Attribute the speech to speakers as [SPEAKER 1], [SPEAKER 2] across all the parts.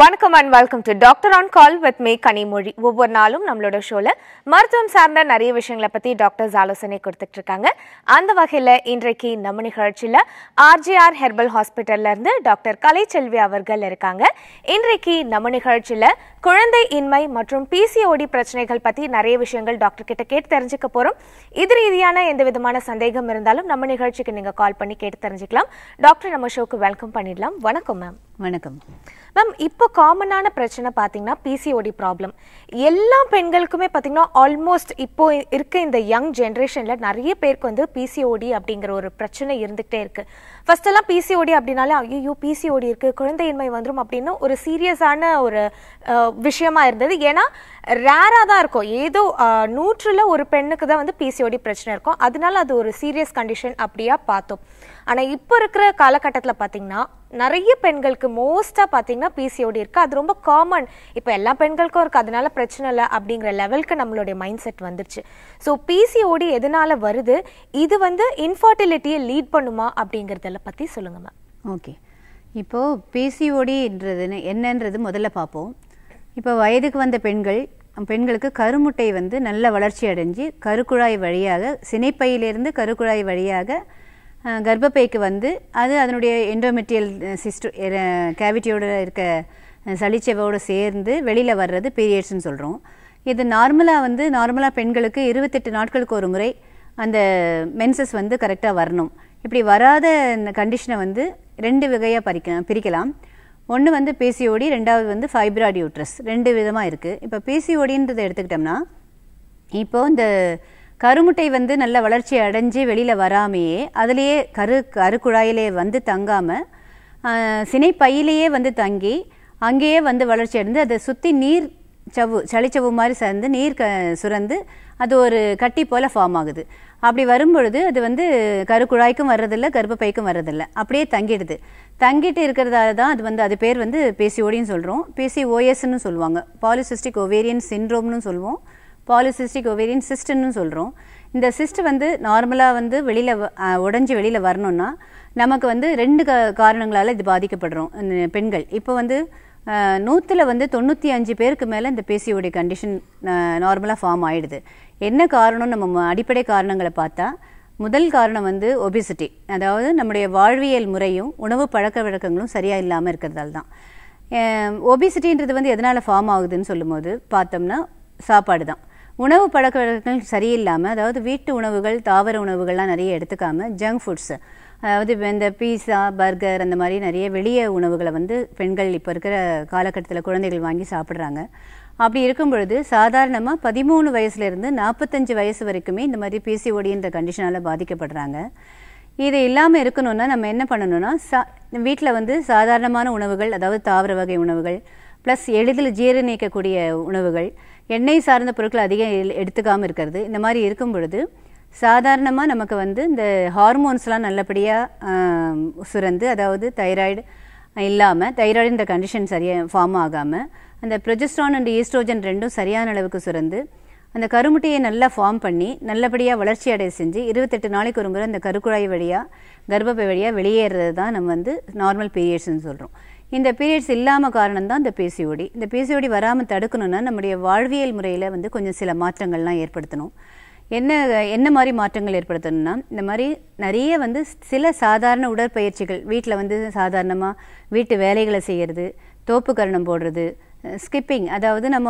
[SPEAKER 1] வணக்கம் and welcome to doctor on call with me Kanimozhi ஒவ்வொரு நாளும் நம்மளோட ஷோவில் மருத்துவம் சார்ந்த நிறைய விஷயங்களை பற்றி டாக்டர்ஸ் ஆலோசனை கொடுத்துட்டு இருக்காங்க அந்த வகையில் இன்றைக்கு நம்ம நிகழ்ச்சியில் ஆர்ஜிஆர் ஹெர்பல் ஹாஸ்பிட்டல்லேருந்து டாக்டர் கலைச்செல்வி அவர்கள் இருக்காங்க இன்றைக்கு நம்ம நிகழ்ச்சியில் குழந்தை இன்மை மற்றும் பிசிஓடி பிரச்சனைகள் பற்றி நிறைய விஷயங்கள் டாக்டர் கிட்ட கேட்டு தெரிஞ்சுக்க போகிறோம் இது ரீதியான எந்த விதமான சந்தேகம் இருந்தாலும் நம்ம நிகழ்ச்சிக்கு நீங்கள் கால் பண்ணி கேட்டு தெரிஞ்சுக்கலாம் டாக்டர் நம்ம ஷோக்கு வெல்கம் பண்ணிடலாம் வணக்கம் மேம் வணக்கம் மேம் இப்போ இப்போ காமனான பிரச்சனை பார்த்தீங்கன்னா பிசிஓடி ப்ராப்ளம் எல்லா பெண்களுக்குமே பார்த்தீங்கன்னா ஆல்மோஸ்ட் இப்போ இருக்க இந்த யங் ஜென்ரேஷனில் நிறைய பேருக்கு வந்து பிசிஓடி அப்படிங்கிற ஒரு பிரச்சனை இருந்துகிட்டே இருக்கு ஃபர்ஸ்ட் எல்லாம் பிசிஓடி அப்படின்னாலே ஐயோ பிசிஓடி இருக்கு குழந்தையின்மை வந்துடும் அப்படின்னு ஒரு சீரியஸான ஒரு விஷயமா இருந்தது ஏன்னா ரேராக தான் இருக்கும் ஏதோ நூற்றுல ஒரு பெண்ணுக்கு தான் வந்து பிசிஓடி பிரச்சனை இருக்கும் அதனால அது ஒரு சீரியஸ் கண்டிஷன் அப்படியா பார்த்தோம் ஆனால் இப்போ இருக்கிற காலகட்டத்தில் பார்த்தீங்கன்னா நிறைய பெண்களுக்கு மோஸ்ட்டாக பார்த்தீங்கன்னா பிசிஓடி இருக்குது அது ரொம்ப காமன் இப்போ எல்லா பெண்களுக்கும் இருக்குது அதனால பிரச்சனை இல்லை அப்படிங்கிற லெவலுக்கு நம்மளுடைய மைண்ட் செட் வந்துருச்சு ஸோ பிசிஓடி எதனால வருது இது வந்து இன்ஃபர்டிலிட்டியை லீட் பண்ணுமா அப்படிங்கிறதில் பற்றி சொல்லுங்கள் மேம்
[SPEAKER 2] ஓகே இப்போது பிசிஓடின்றது என்னன்றது முதல்ல பார்ப்போம் இப்போ வயதுக்கு வந்த பெண்கள் பெண்களுக்கு கருமுட்டை வந்து நல்ல வளர்ச்சி அடைஞ்சு கருக்குழாய் வழியாக சினைப்பையிலிருந்து கருக்குழாய் வழியாக கர்ப்பப்பைக்கு வந்து அது அதனுடைய என்டோமெட்டியல் சிஸ்டோ கேவிட்டியோட இருக்க சளிச்செவோடு சேர்ந்து வெளியில் வர்றது பீரியட்ஸ்னு சொல்கிறோம் இது நார்மலாக வந்து நார்மலாக பெண்களுக்கு இருபத்தெட்டு நாட்களுக்கு ஒரு முறை அந்த மென்சஸ் வந்து கரெக்டாக வரணும் இப்படி வராத இந்த கண்டிஷனை வந்து ரெண்டு வகையாக பறிக்கலாம் பிரிக்கலாம் ஒன்று வந்து பிசிஓடி ரெண்டாவது வந்து ஃபைப்ராடி யூட்ரஸ் ரெண்டு விதமாக இருக்குது இப்போ பிசிஓடின்றதை எடுத்துக்கிட்டோம்னா இப்போது இந்த கருமுட்டை வந்து நல்ல வளர்ச்சி அடைஞ்சு வெளியில் வராமையே அதுலேயே கரு கருக்குழாயிலே வந்து தங்காமல் சினைப்பையிலேயே வந்து தங்கி அங்கேயே வந்து வளர்ச்சி அடைந்து அதை சுற்றி நீர் சவ்வு சளிச்சவு மாதிரி சேர்ந்து நீர் க சுரந்து அது ஒரு கட்டி போல் ஃபார்ம் ஆகுது அப்படி வரும்பொழுது அது வந்து கருக்குழாய்க்கும் வர்றதில்ல கர்ப்பப்பைக்கும் வர்றதில்ல அப்படியே தங்கிடுது தங்கிட்டு இருக்கிறதால தான் அது வந்து அது பேர் வந்து பிசிஓடின்னு சொல்கிறோம் பிசிஓஎஸ்ன்னு சொல்லுவாங்க பாலிசிஸ்டிக் ஒவேரியன் சின்ரோம்னு சொல்லுவோம் பாலிசிஸ்டிக் ஒவேரியன் சிஸ்டன்னு சொல்கிறோம் இந்த சிஸ்ட் வந்து நார்மலாக வந்து வெளியில் உடஞ்சி வெளியில் வரணும்னா நமக்கு வந்து ரெண்டு க காரணங்களால் இது பாதிக்கப்படுறோம் பெண்கள் இப்போ வந்து நூற்றில் வந்து தொண்ணூற்றி அஞ்சு பேருக்கு மேலே இந்த பேசியோடைய கண்டிஷன் நார்மலாக ஃபார்ம் ஆகிடுது என்ன காரணம்னு நம்ம அடிப்படை காரணங்களை பார்த்தா முதல் காரணம் வந்து ஒபிசிட்டி அதாவது நம்முடைய வாழ்வியல் முறையும் உணவு பழக்க வழக்கங்களும் சரியாக இல்லாமல் இருக்கிறதால தான் ஒபிசிட்டின்றது வந்து எதனால் ஃபார்ம் ஆகுதுன்னு சொல்லும்போது பார்த்தோம்னா சாப்பாடு தான் உணவு பழக்க வழக்கங்கள் சரியில்லாமல் அதாவது வீட்டு உணவுகள் தாவர உணவுகள்லாம் நிறைய எடுத்துக்காம ஜங்க் ஃபுட்ஸ் அதாவது இந்த பீஸா பர்கர் அந்த மாதிரி நிறைய வெளியே உணவுகளை வந்து பெண்கள் இப்போ இருக்கிற காலகட்டத்தில் குழந்தைகள் வாங்கி சாப்பிட்றாங்க அப்படி இருக்கும் பொழுது சாதாரணமாக பதிமூணு வயசுலேருந்து நாற்பத்தஞ்சு வயசு வரைக்குமே இந்த மாதிரி பிசிஓடின்ற கண்டிஷனால் பாதிக்கப்படுறாங்க இது இல்லாமல் இருக்கணும்னா நம்ம என்ன பண்ணணும்னா சா வீட்டில் வந்து சாதாரணமான உணவுகள் அதாவது தாவர வகை உணவுகள் ப்ளஸ் எளிதில் ஜீரணிக்கக்கூடிய உணவுகள் எண்ணெய் சார்ந்த பொருட்கள் அதிகம் எடுத்துக்காமல் இருக்கிறது இந்த மாதிரி இருக்கும் பொழுது சாதாரணமாக நமக்கு வந்து இந்த ஹார்மோன்ஸ்லாம் நல்லபடியாக சுரந்து அதாவது தைராய்டு இல்லாமல் தைராய்டு இந்த கண்டிஷன் சரியாக ஃபார்ம் ஆகாமல் அந்த ப்ரொஜெஸ்ட்ரான் அண்ட் ஈஸ்ட்ரோஜன் ரெண்டும் சரியான அளவுக்கு சுரந்து அந்த கருமுட்டையை நல்லா ஃபார்ம் பண்ணி நல்லபடியாக வளர்ச்சி அடைய செஞ்சு இருபத்தெட்டு நாளைக்கு ஒரு முறை அந்த கருக்குழாய் வழியாக கர்ப்பப்பை வழியாக வெளியேறது தான் நம்ம வந்து நார்மல் பீரியட்ஸ்னு சொல்கிறோம் இந்த பீரியட்ஸ் இல்லாமல் காரணம் தான் இந்த பிசிஓடி இந்த பிசிஓடி வராமல் தடுக்கணும்னா நம்முடைய வாழ்வியல் முறையில் வந்து கொஞ்சம் சில மாற்றங்கள்லாம் ஏற்படுத்தணும் என்ன என்ன மாதிரி மாற்றங்கள் ஏற்படுத்தணும்னா இந்த மாதிரி நிறைய வந்து சில சாதாரண உடற்பயிற்சிகள் வீட்டில் வந்து சாதாரணமாக வீட்டு வேலைகளை செய்கிறது தோப்பு கரணம் போடுறது ஸ்கிப்பிங் அதாவது நம்ம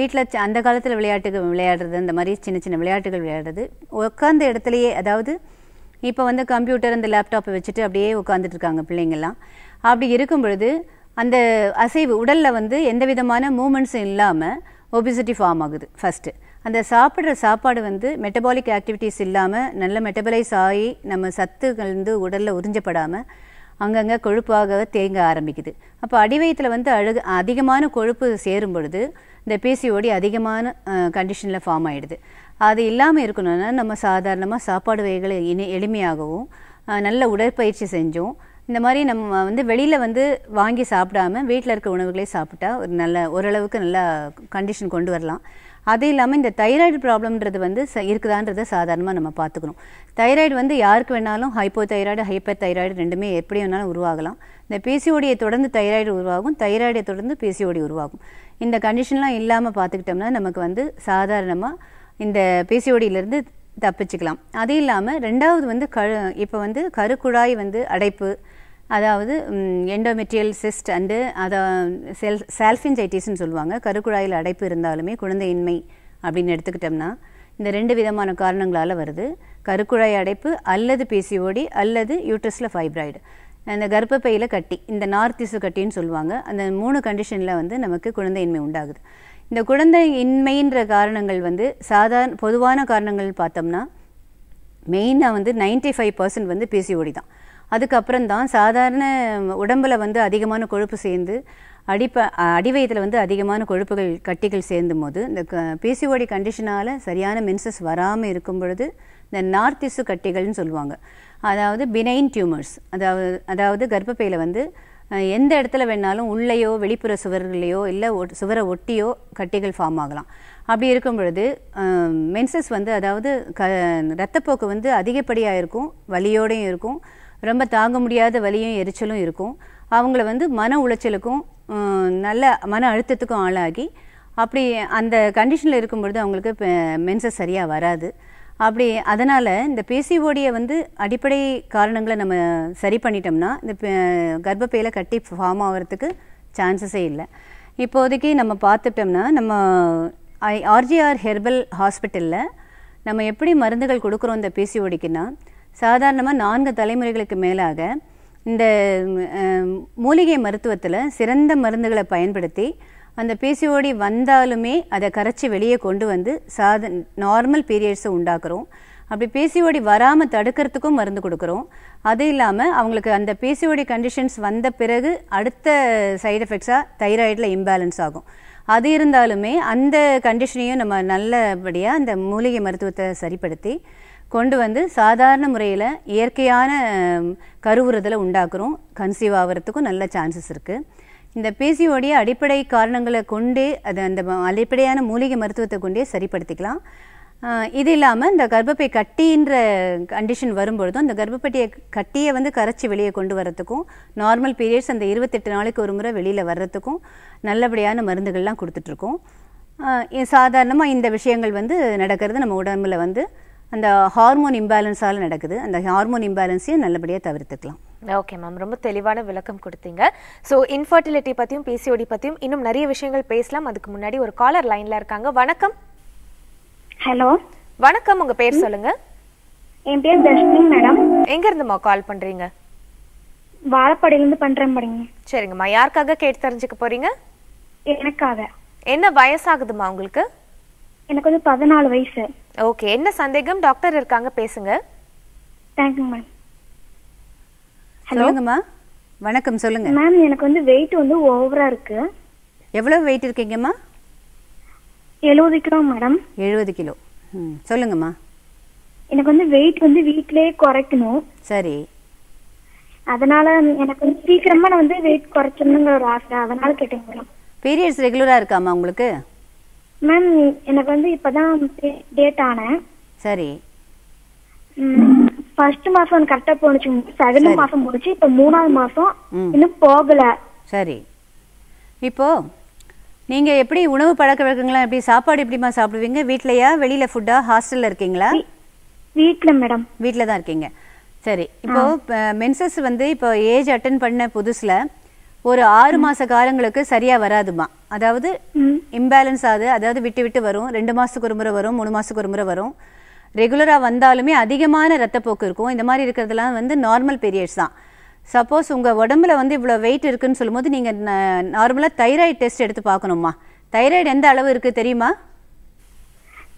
[SPEAKER 2] வீட்டில் அந்த காலத்தில் விளையாட்டுகள் விளையாடுறது அந்த மாதிரி சின்ன சின்ன விளையாட்டுகள் விளையாடுறது உட்காந்த இடத்துலையே அதாவது இப்போ வந்து கம்ப்யூட்டர் அந்த லேப்டாப்பை வச்சுட்டு அப்படியே உட்காந்துட்டு இருக்காங்க பிள்ளைங்கள்லாம் அப்படி இருக்கும் பொழுது அந்த அசைவு உடலில் வந்து எந்த விதமான மூமெண்ட்ஸும் இல்லாமல் ஒபிசிட்டி ஃபார்ம் ஆகுது ஃபஸ்ட்டு அந்த சாப்பிட்ற சாப்பாடு வந்து மெட்டபாலிக் ஆக்டிவிட்டீஸ் இல்லாமல் நல்ல மெட்டபலைஸ் ஆகி நம்ம சத்துகள் வந்து உடலில் உறிஞ்சப்படாமல் அங்கங்கே கொழுப்பாக தேங்க ஆரம்பிக்குது அப்போ அடிவயத்தில் வந்து அழகு அதிகமான கொழுப்பு சேரும் பொழுது இந்த பிசிஓடி அதிகமான கண்டிஷனில் ஃபார்ம் ஆகிடுது அது இல்லாமல் இருக்கணும்னா நம்ம சாதாரணமாக சாப்பாடு வகைகளை இனி எளிமையாகவும் நல்ல உடற்பயிற்சி செஞ்சும் இந்த மாதிரி நம்ம வந்து வெளியில் வந்து வாங்கி சாப்பிடாமல் வீட்டில் இருக்க உணவுகளே சாப்பிட்டா ஒரு நல்ல ஓரளவுக்கு நல்ல கண்டிஷன் கொண்டு வரலாம் அது இல்லாமல் இந்த தைராய்டு ப்ராப்ளம்ன்றது வந்து ச இருக்குதான்றதை சாதாரணமாக நம்ம பார்த்துக்கணும் தைராய்டு வந்து யாருக்கு வேணாலும் ஹைப்போ தைராய்டு ஹைப்பர் தைராய்டு ரெண்டுமே எப்படி வேணாலும் உருவாகலாம் இந்த பிசிஓடியை தொடர்ந்து தைராய்டு உருவாகும் தைராய்டை தொடர்ந்து பிசிஓடி உருவாகும் இந்த கண்டிஷன்லாம் இல்லாமல் பார்த்துக்கிட்டோம்னா நமக்கு வந்து சாதாரணமாக இந்த பிசிஓடியிலேருந்து தப்பிச்சுக்கலாம் அது இல்லாமல் ரெண்டாவது வந்து க இப்போ வந்து கருக்குழாய் வந்து அடைப்பு அதாவது எண்டோமெட்ரியல் சிஸ்ட் அண்டு அதை செல் சால்ஃபின்ஜைட்டிஸ்ன்னு சொல்லுவாங்க கருக்குழாயில் அடைப்பு இருந்தாலுமே குழந்தையின்மை அப்படின்னு எடுத்துக்கிட்டோம்னா இந்த ரெண்டு விதமான காரணங்களால் வருது கருக்குழாய் அடைப்பு அல்லது பிசிஓடி அல்லது யூட்ரஸில் ஃபைப்ராய்டு அந்த கர்ப்பப்பையில் கட்டி இந்த நார்த் இசு கட்டின்னு சொல்லுவாங்க அந்த மூணு கண்டிஷனில் வந்து நமக்கு குழந்தையின்மை உண்டாகுது இந்த குழந்தையின்மைன்ற காரணங்கள் வந்து சாதாரண பொதுவான காரணங்கள் பார்த்தோம்னா மெயினாக வந்து நைன்டி ஃபைவ் பர்சன்ட் வந்து பிசிஓடி தான் அதுக்கப்புறம் தான் சாதாரண உடம்பில் வந்து அதிகமான கொழுப்பு சேர்ந்து அடிப்ப அடிவயத்தில் வந்து அதிகமான கொழுப்புகள் கட்டிகள் சேர்ந்தும் போது இந்த க பிசிஓடி கண்டிஷனால் சரியான மென்சஸ் வராமல் இருக்கும் பொழுது இந்த நார்த் திசு கட்டிகள்னு சொல்லுவாங்க அதாவது பினைன் டியூமர்ஸ் அதாவது அதாவது கர்ப்பப்பையில் வந்து எந்த இடத்துல வேணாலும் உள்ளேயோ வெளிப்புற சுவர்களையோ இல்லை சுவரை ஒட்டியோ கட்டிகள் ஃபார்ம் ஆகலாம் அப்படி இருக்கும் பொழுது மென்சஸ் வந்து அதாவது க ரத்தப்போக்கு வந்து அதிகப்படியாக இருக்கும் வலியோடையும் இருக்கும் ரொம்ப தாங்க முடியாத வலியும் எரிச்சலும் இருக்கும் அவங்கள வந்து மன உளைச்சலுக்கும் நல்ல மன அழுத்தத்துக்கும் ஆளாகி அப்படி அந்த கண்டிஷனில் இருக்கும்பொழுது அவங்களுக்கு மென்சஸ் சரியாக வராது அப்படி அதனால் இந்த பிசிஓடியை வந்து அடிப்படை காரணங்களை நம்ம சரி பண்ணிட்டோம்னா இந்த கர்ப்பப்பையில் கட்டி ஃபார்ம் ஆகிறதுக்கு சான்சஸே இல்லை இப்போதைக்கு நம்ம பார்த்துட்டோம்னா நம்ம ஐ ஆர்ஜிஆர் ஹெர்பல் ஹாஸ்பிட்டலில் நம்ம எப்படி மருந்துகள் கொடுக்குறோம் இந்த பிசிஓடிக்குன்னா சாதாரணமாக நான்கு தலைமுறைகளுக்கு மேலாக இந்த மூலிகை மருத்துவத்தில் சிறந்த மருந்துகளை பயன்படுத்தி அந்த பிசிஓடி வந்தாலுமே அதை கரைச்சி வெளியே கொண்டு வந்து சாத நார்மல் பீரியட்ஸை உண்டாக்குறோம் அப்படி பிசிஓடி வராமல் தடுக்கிறதுக்கும் மருந்து கொடுக்குறோம் அது இல்லாமல் அவங்களுக்கு அந்த பிசிஓடி கண்டிஷன்ஸ் வந்த பிறகு அடுத்த சைடு எஃபெக்ட்ஸாக தைராய்டில் இம்பேலன்ஸ் ஆகும் அது இருந்தாலுமே அந்த கண்டிஷனையும் நம்ம நல்லபடியாக அந்த மூலிகை மருத்துவத்தை சரிப்படுத்தி கொண்டு வந்து சாதாரண முறையில் இயற்கையான கருவுறுதலை உண்டாக்குறோம் கன்சீவ் ஆகிறதுக்கும் நல்ல சான்சஸ் இருக்குது இந்த பிசிஓடைய அடிப்படை காரணங்களை கொண்டே அது அந்த அடிப்படையான மூலிகை மருத்துவத்தை கொண்டே சரிப்படுத்திக்கலாம் இது இல்லாமல் இந்த கர்ப்பப்பை கட்டின்ற கண்டிஷன் வரும்பொழுதும் அந்த கர்ப்பப்பட்டியை கட்டியை வந்து கரைச்சி வெளியே கொண்டு வரத்துக்கும் நார்மல் பீரியட்ஸ் அந்த இருபத்தெட்டு நாளைக்கு ஒரு முறை வெளியில் வர்றதுக்கும் நல்லபடியான மருந்துகள்லாம் கொடுத்துட்ருக்கோம் சாதாரணமாக இந்த விஷயங்கள் வந்து நடக்கிறது நம்ம உடம்புல வந்து அந்த ஹார்மோன் இம்பேலன்ஸால் நடக்குது அந்த ஹார்மோன் இம்பேலன்ஸையும் நல்லபடியாக தவிர்த்துக்கலாம்
[SPEAKER 1] ஓகே மேம் ரொம்ப தெளிவான விளக்கம் கொடுத்தீங்க ஸோ இன்ஃபர்டிலிட்டி பற்றியும் பிசிஓடி பற்றியும் இன்னும் நிறைய விஷயங்கள் பேசலாம் அதுக்கு முன்னாடி ஒரு காலர் லைனில் இருக்காங்க வணக்கம் ஹலோ வணக்கம் உங்கள் பேர் சொல்லுங்க என் பேர் தர்ஷினி மேடம் எங்க இருந்துமா கால் பண்றீங்க வாழப்பாடியில பண்றேன் சரிங்கம்மா யாருக்காக கேட்டு தெரிஞ்சுக்க போறீங்க எனக்காக என்ன வயசாகுதுமா உங்களுக்கு எனக்கு வந்து பதினாலு வயசு ஓகே என்ன சந்தேகம் டாக்டர் இருக்காங்க பேசுங்க யூ மேம் சொல்லுங்கம்மா
[SPEAKER 2] வணக்கம் சொல்லுங்க மேம் எனக்கு வந்து வெயிட் வந்து ஓவரா இருக்கு எவ்வளவு வெயிட் இருக்கீங்கம்மா எழுபது கிலோ மேடம் எழுபது கிலோ ம் சொல்லுங்கம்மா எனக்கு வந்து வெயிட் வந்து வீட்டிலே குறைக்கணும் சரி அதனால
[SPEAKER 3] எனக்கு வந்து சீக்கிரமா நான் வந்து வெயிட் குறைச்சணுங்கிற ஒரு ஆசை அதனால கேட்டேன் பீரியட்ஸ் ரெகுலரா இருக்காமா உங்களுக்கு மேம் எனக்கு வந்து இப்பதான் டேட் ஆனேன் சரி ஃபர்ஸ்ட் மாசம் கரெக்டா போனுச்சு செகண்ட் மாசம் போனுச்சு இப்ப
[SPEAKER 2] மூணாவது மாசம்
[SPEAKER 3] இன்னும் போகல
[SPEAKER 2] சரி இப்போ நீங்க எப்படி உணவு பழக்க வழக்கங்களா எப்படி சாப்பாடு எப்படிமா சாப்பிடுவீங்க வீட்லயா வெளியில ஃபுட்டா ஹாஸ்டல்ல இருக்கீங்களா வீட்ல மேடம் வீட்ல தான் இருக்கீங்க சரி இப்போ மென்சஸ் வந்து இப்போ ஏஜ் அட்டன் பண்ண புதுசுல ஒரு ஆறு மாச காலங்களுக்கு சரியா வராதுமா அதாவது இம்பேலன்ஸ் ஆகுது அதாவது விட்டு விட்டு வரும் ரெண்டு மாசத்துக்கு ஒரு முறை வரும் மூணு மாசத்துக்கு ஒரு முறை வரும் ரெகுலரா வந்தாலுமே அதிகமான ரத்தப்போக்கு இருக்கும் இந்த மாதிரி இருக்கிறதுலாம் வந்து நார்மல் பீரியட்ஸ் தான் சப்போஸ் உங்க உடம்புல வந்து இவ்வளோ வெயிட் இருக்குன்னு சொல்லும்போது நீங்க நார்மலாக தைராய்டு டெஸ்ட் எடுத்து பார்க்கணுமா தைராய்டு எந்த அளவு இருக்கு தெரியுமா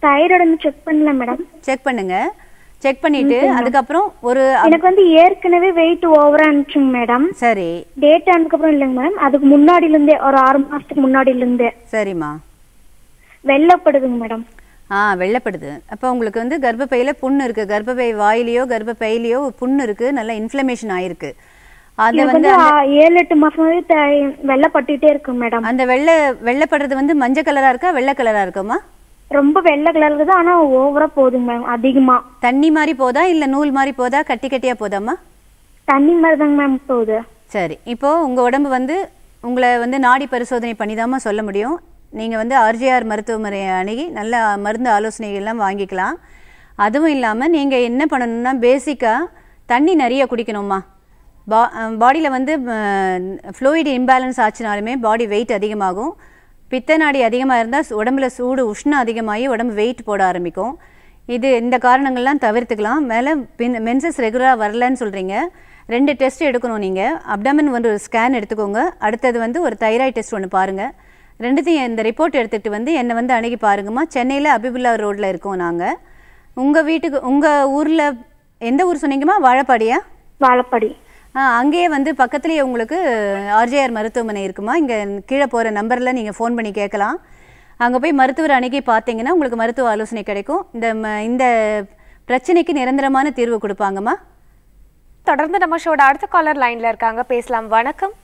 [SPEAKER 2] தைராய்டு செக் பண்ணல மேடம் செக் பண்ணுங்க செக் பண்ணிட்டு அதுக்கப்புறம் ஒரு எனக்கு
[SPEAKER 3] வந்து ஏற்கனவே வெயிட் ஓவரா இருந்துச்சுங்க
[SPEAKER 2] மேடம் சரி டேட் ஆனதுக்கு அப்புறம் இல்லைங்க மேடம் அதுக்கு முன்னாடில இருந்தே ஒரு ஆறு மாசத்துக்கு முன்னாடில இருந்தே சரிம்மா வெள்ளப்படுதுங்க மேடம் ஆ வெள்ளப்படுது அப்போ உங்களுக்கு வந்து கர்ப்பப்பையில புண்ணு இருக்கு கர்ப்பப்பை வாயிலையோ கர்ப்பப்பையிலையோ புண்ணு இருக்கு நல்லா இன்ஃப்ளமேஷன் ஆயிருக்கு அது வந்து ஏழு எட்டு மாசமாவே வெள்ளப்பட்டுட்டே இருக்கு மேடம் அந்த வெள்ளை வெள்ளப்படுறது வந்து மஞ்சள் கலரா இருக்கா வெள்ளை கலரா இருக்குமா ரொம்ப வெள்ளை கலர் தான் ஆனா ஓவரா போதுங்க மேம் அதிகமா தண்ணி மாதிரி போதா இல்ல நூல் மாதிரி போதா கட்டி கட்டியா போதாமா தண்ணி மாதிரி தாங்க மேம் போகுது சரி இப்போ உங்க உடம்பு வந்து உங்களை வந்து நாடி பரிசோதனை பண்ணிதாமா சொல்ல முடியும் நீங்கள் வந்து ஆர்ஜிஆர் மருத்துவமனை அணுகி நல்ல மருந்து ஆலோசனைகள்லாம் வாங்கிக்கலாம் அதுவும் இல்லாமல் நீங்கள் என்ன பண்ணணும்னா பேசிக்காக தண்ணி நிறைய குடிக்கணுமா பா பாடியில் வந்து ஃப்ளூயிட் இம்பேலன்ஸ் ஆச்சுனாலுமே பாடி வெயிட் அதிகமாகும் பித்த நாடி அதிகமாக இருந்தால் உடம்புல சூடு உஷ்ணம் அதிகமாகி உடம்பு வெயிட் போட ஆரம்பிக்கும் இது இந்த காரணங்கள்லாம் தவிர்த்துக்கலாம் மேலே பின் மென்சஸ் ரெகுலராக வரலன்னு சொல்கிறீங்க ரெண்டு டெஸ்ட் எடுக்கணும் நீங்கள் அப்டமன் வந்து ஒரு ஸ்கேன் எடுத்துக்கோங்க அடுத்தது வந்து ஒரு தைராய்டு டெஸ்ட் ஒன்று பாருங்கள் ரெண்டுத்தையும் இந்த ரிப்போர்ட் எடுத்துகிட்டு வந்து என்னை வந்து அணுகி பாருங்கம்மா சென்னையில் அபிபுல்லா ரோட்டில் இருக்கோம் நாங்கள் உங்கள் வீட்டுக்கு உங்கள் ஊரில் எந்த ஊர் சொன்னீங்கம்மா வாழப்பாடியா வாழப்பாடி அங்கேயே வந்து பக்கத்துலேயே உங்களுக்கு ஆர்ஜேஆர் மருத்துவமனை இருக்குமா இங்கே கீழே போகிற நம்பரில் நீங்கள் ஃபோன் பண்ணி கேட்கலாம் அங்கே போய் மருத்துவர் அணுகி பார்த்தீங்கன்னா உங்களுக்கு மருத்துவ ஆலோசனை கிடைக்கும் இந்த இந்த
[SPEAKER 1] பிரச்சனைக்கு நிரந்தரமான தீர்வு கொடுப்பாங்கம்மா தொடர்ந்து நம்ம ஷோட அடுத்த காலர் லைன்ல இருக்காங்க பேசலாம் வணக்கம்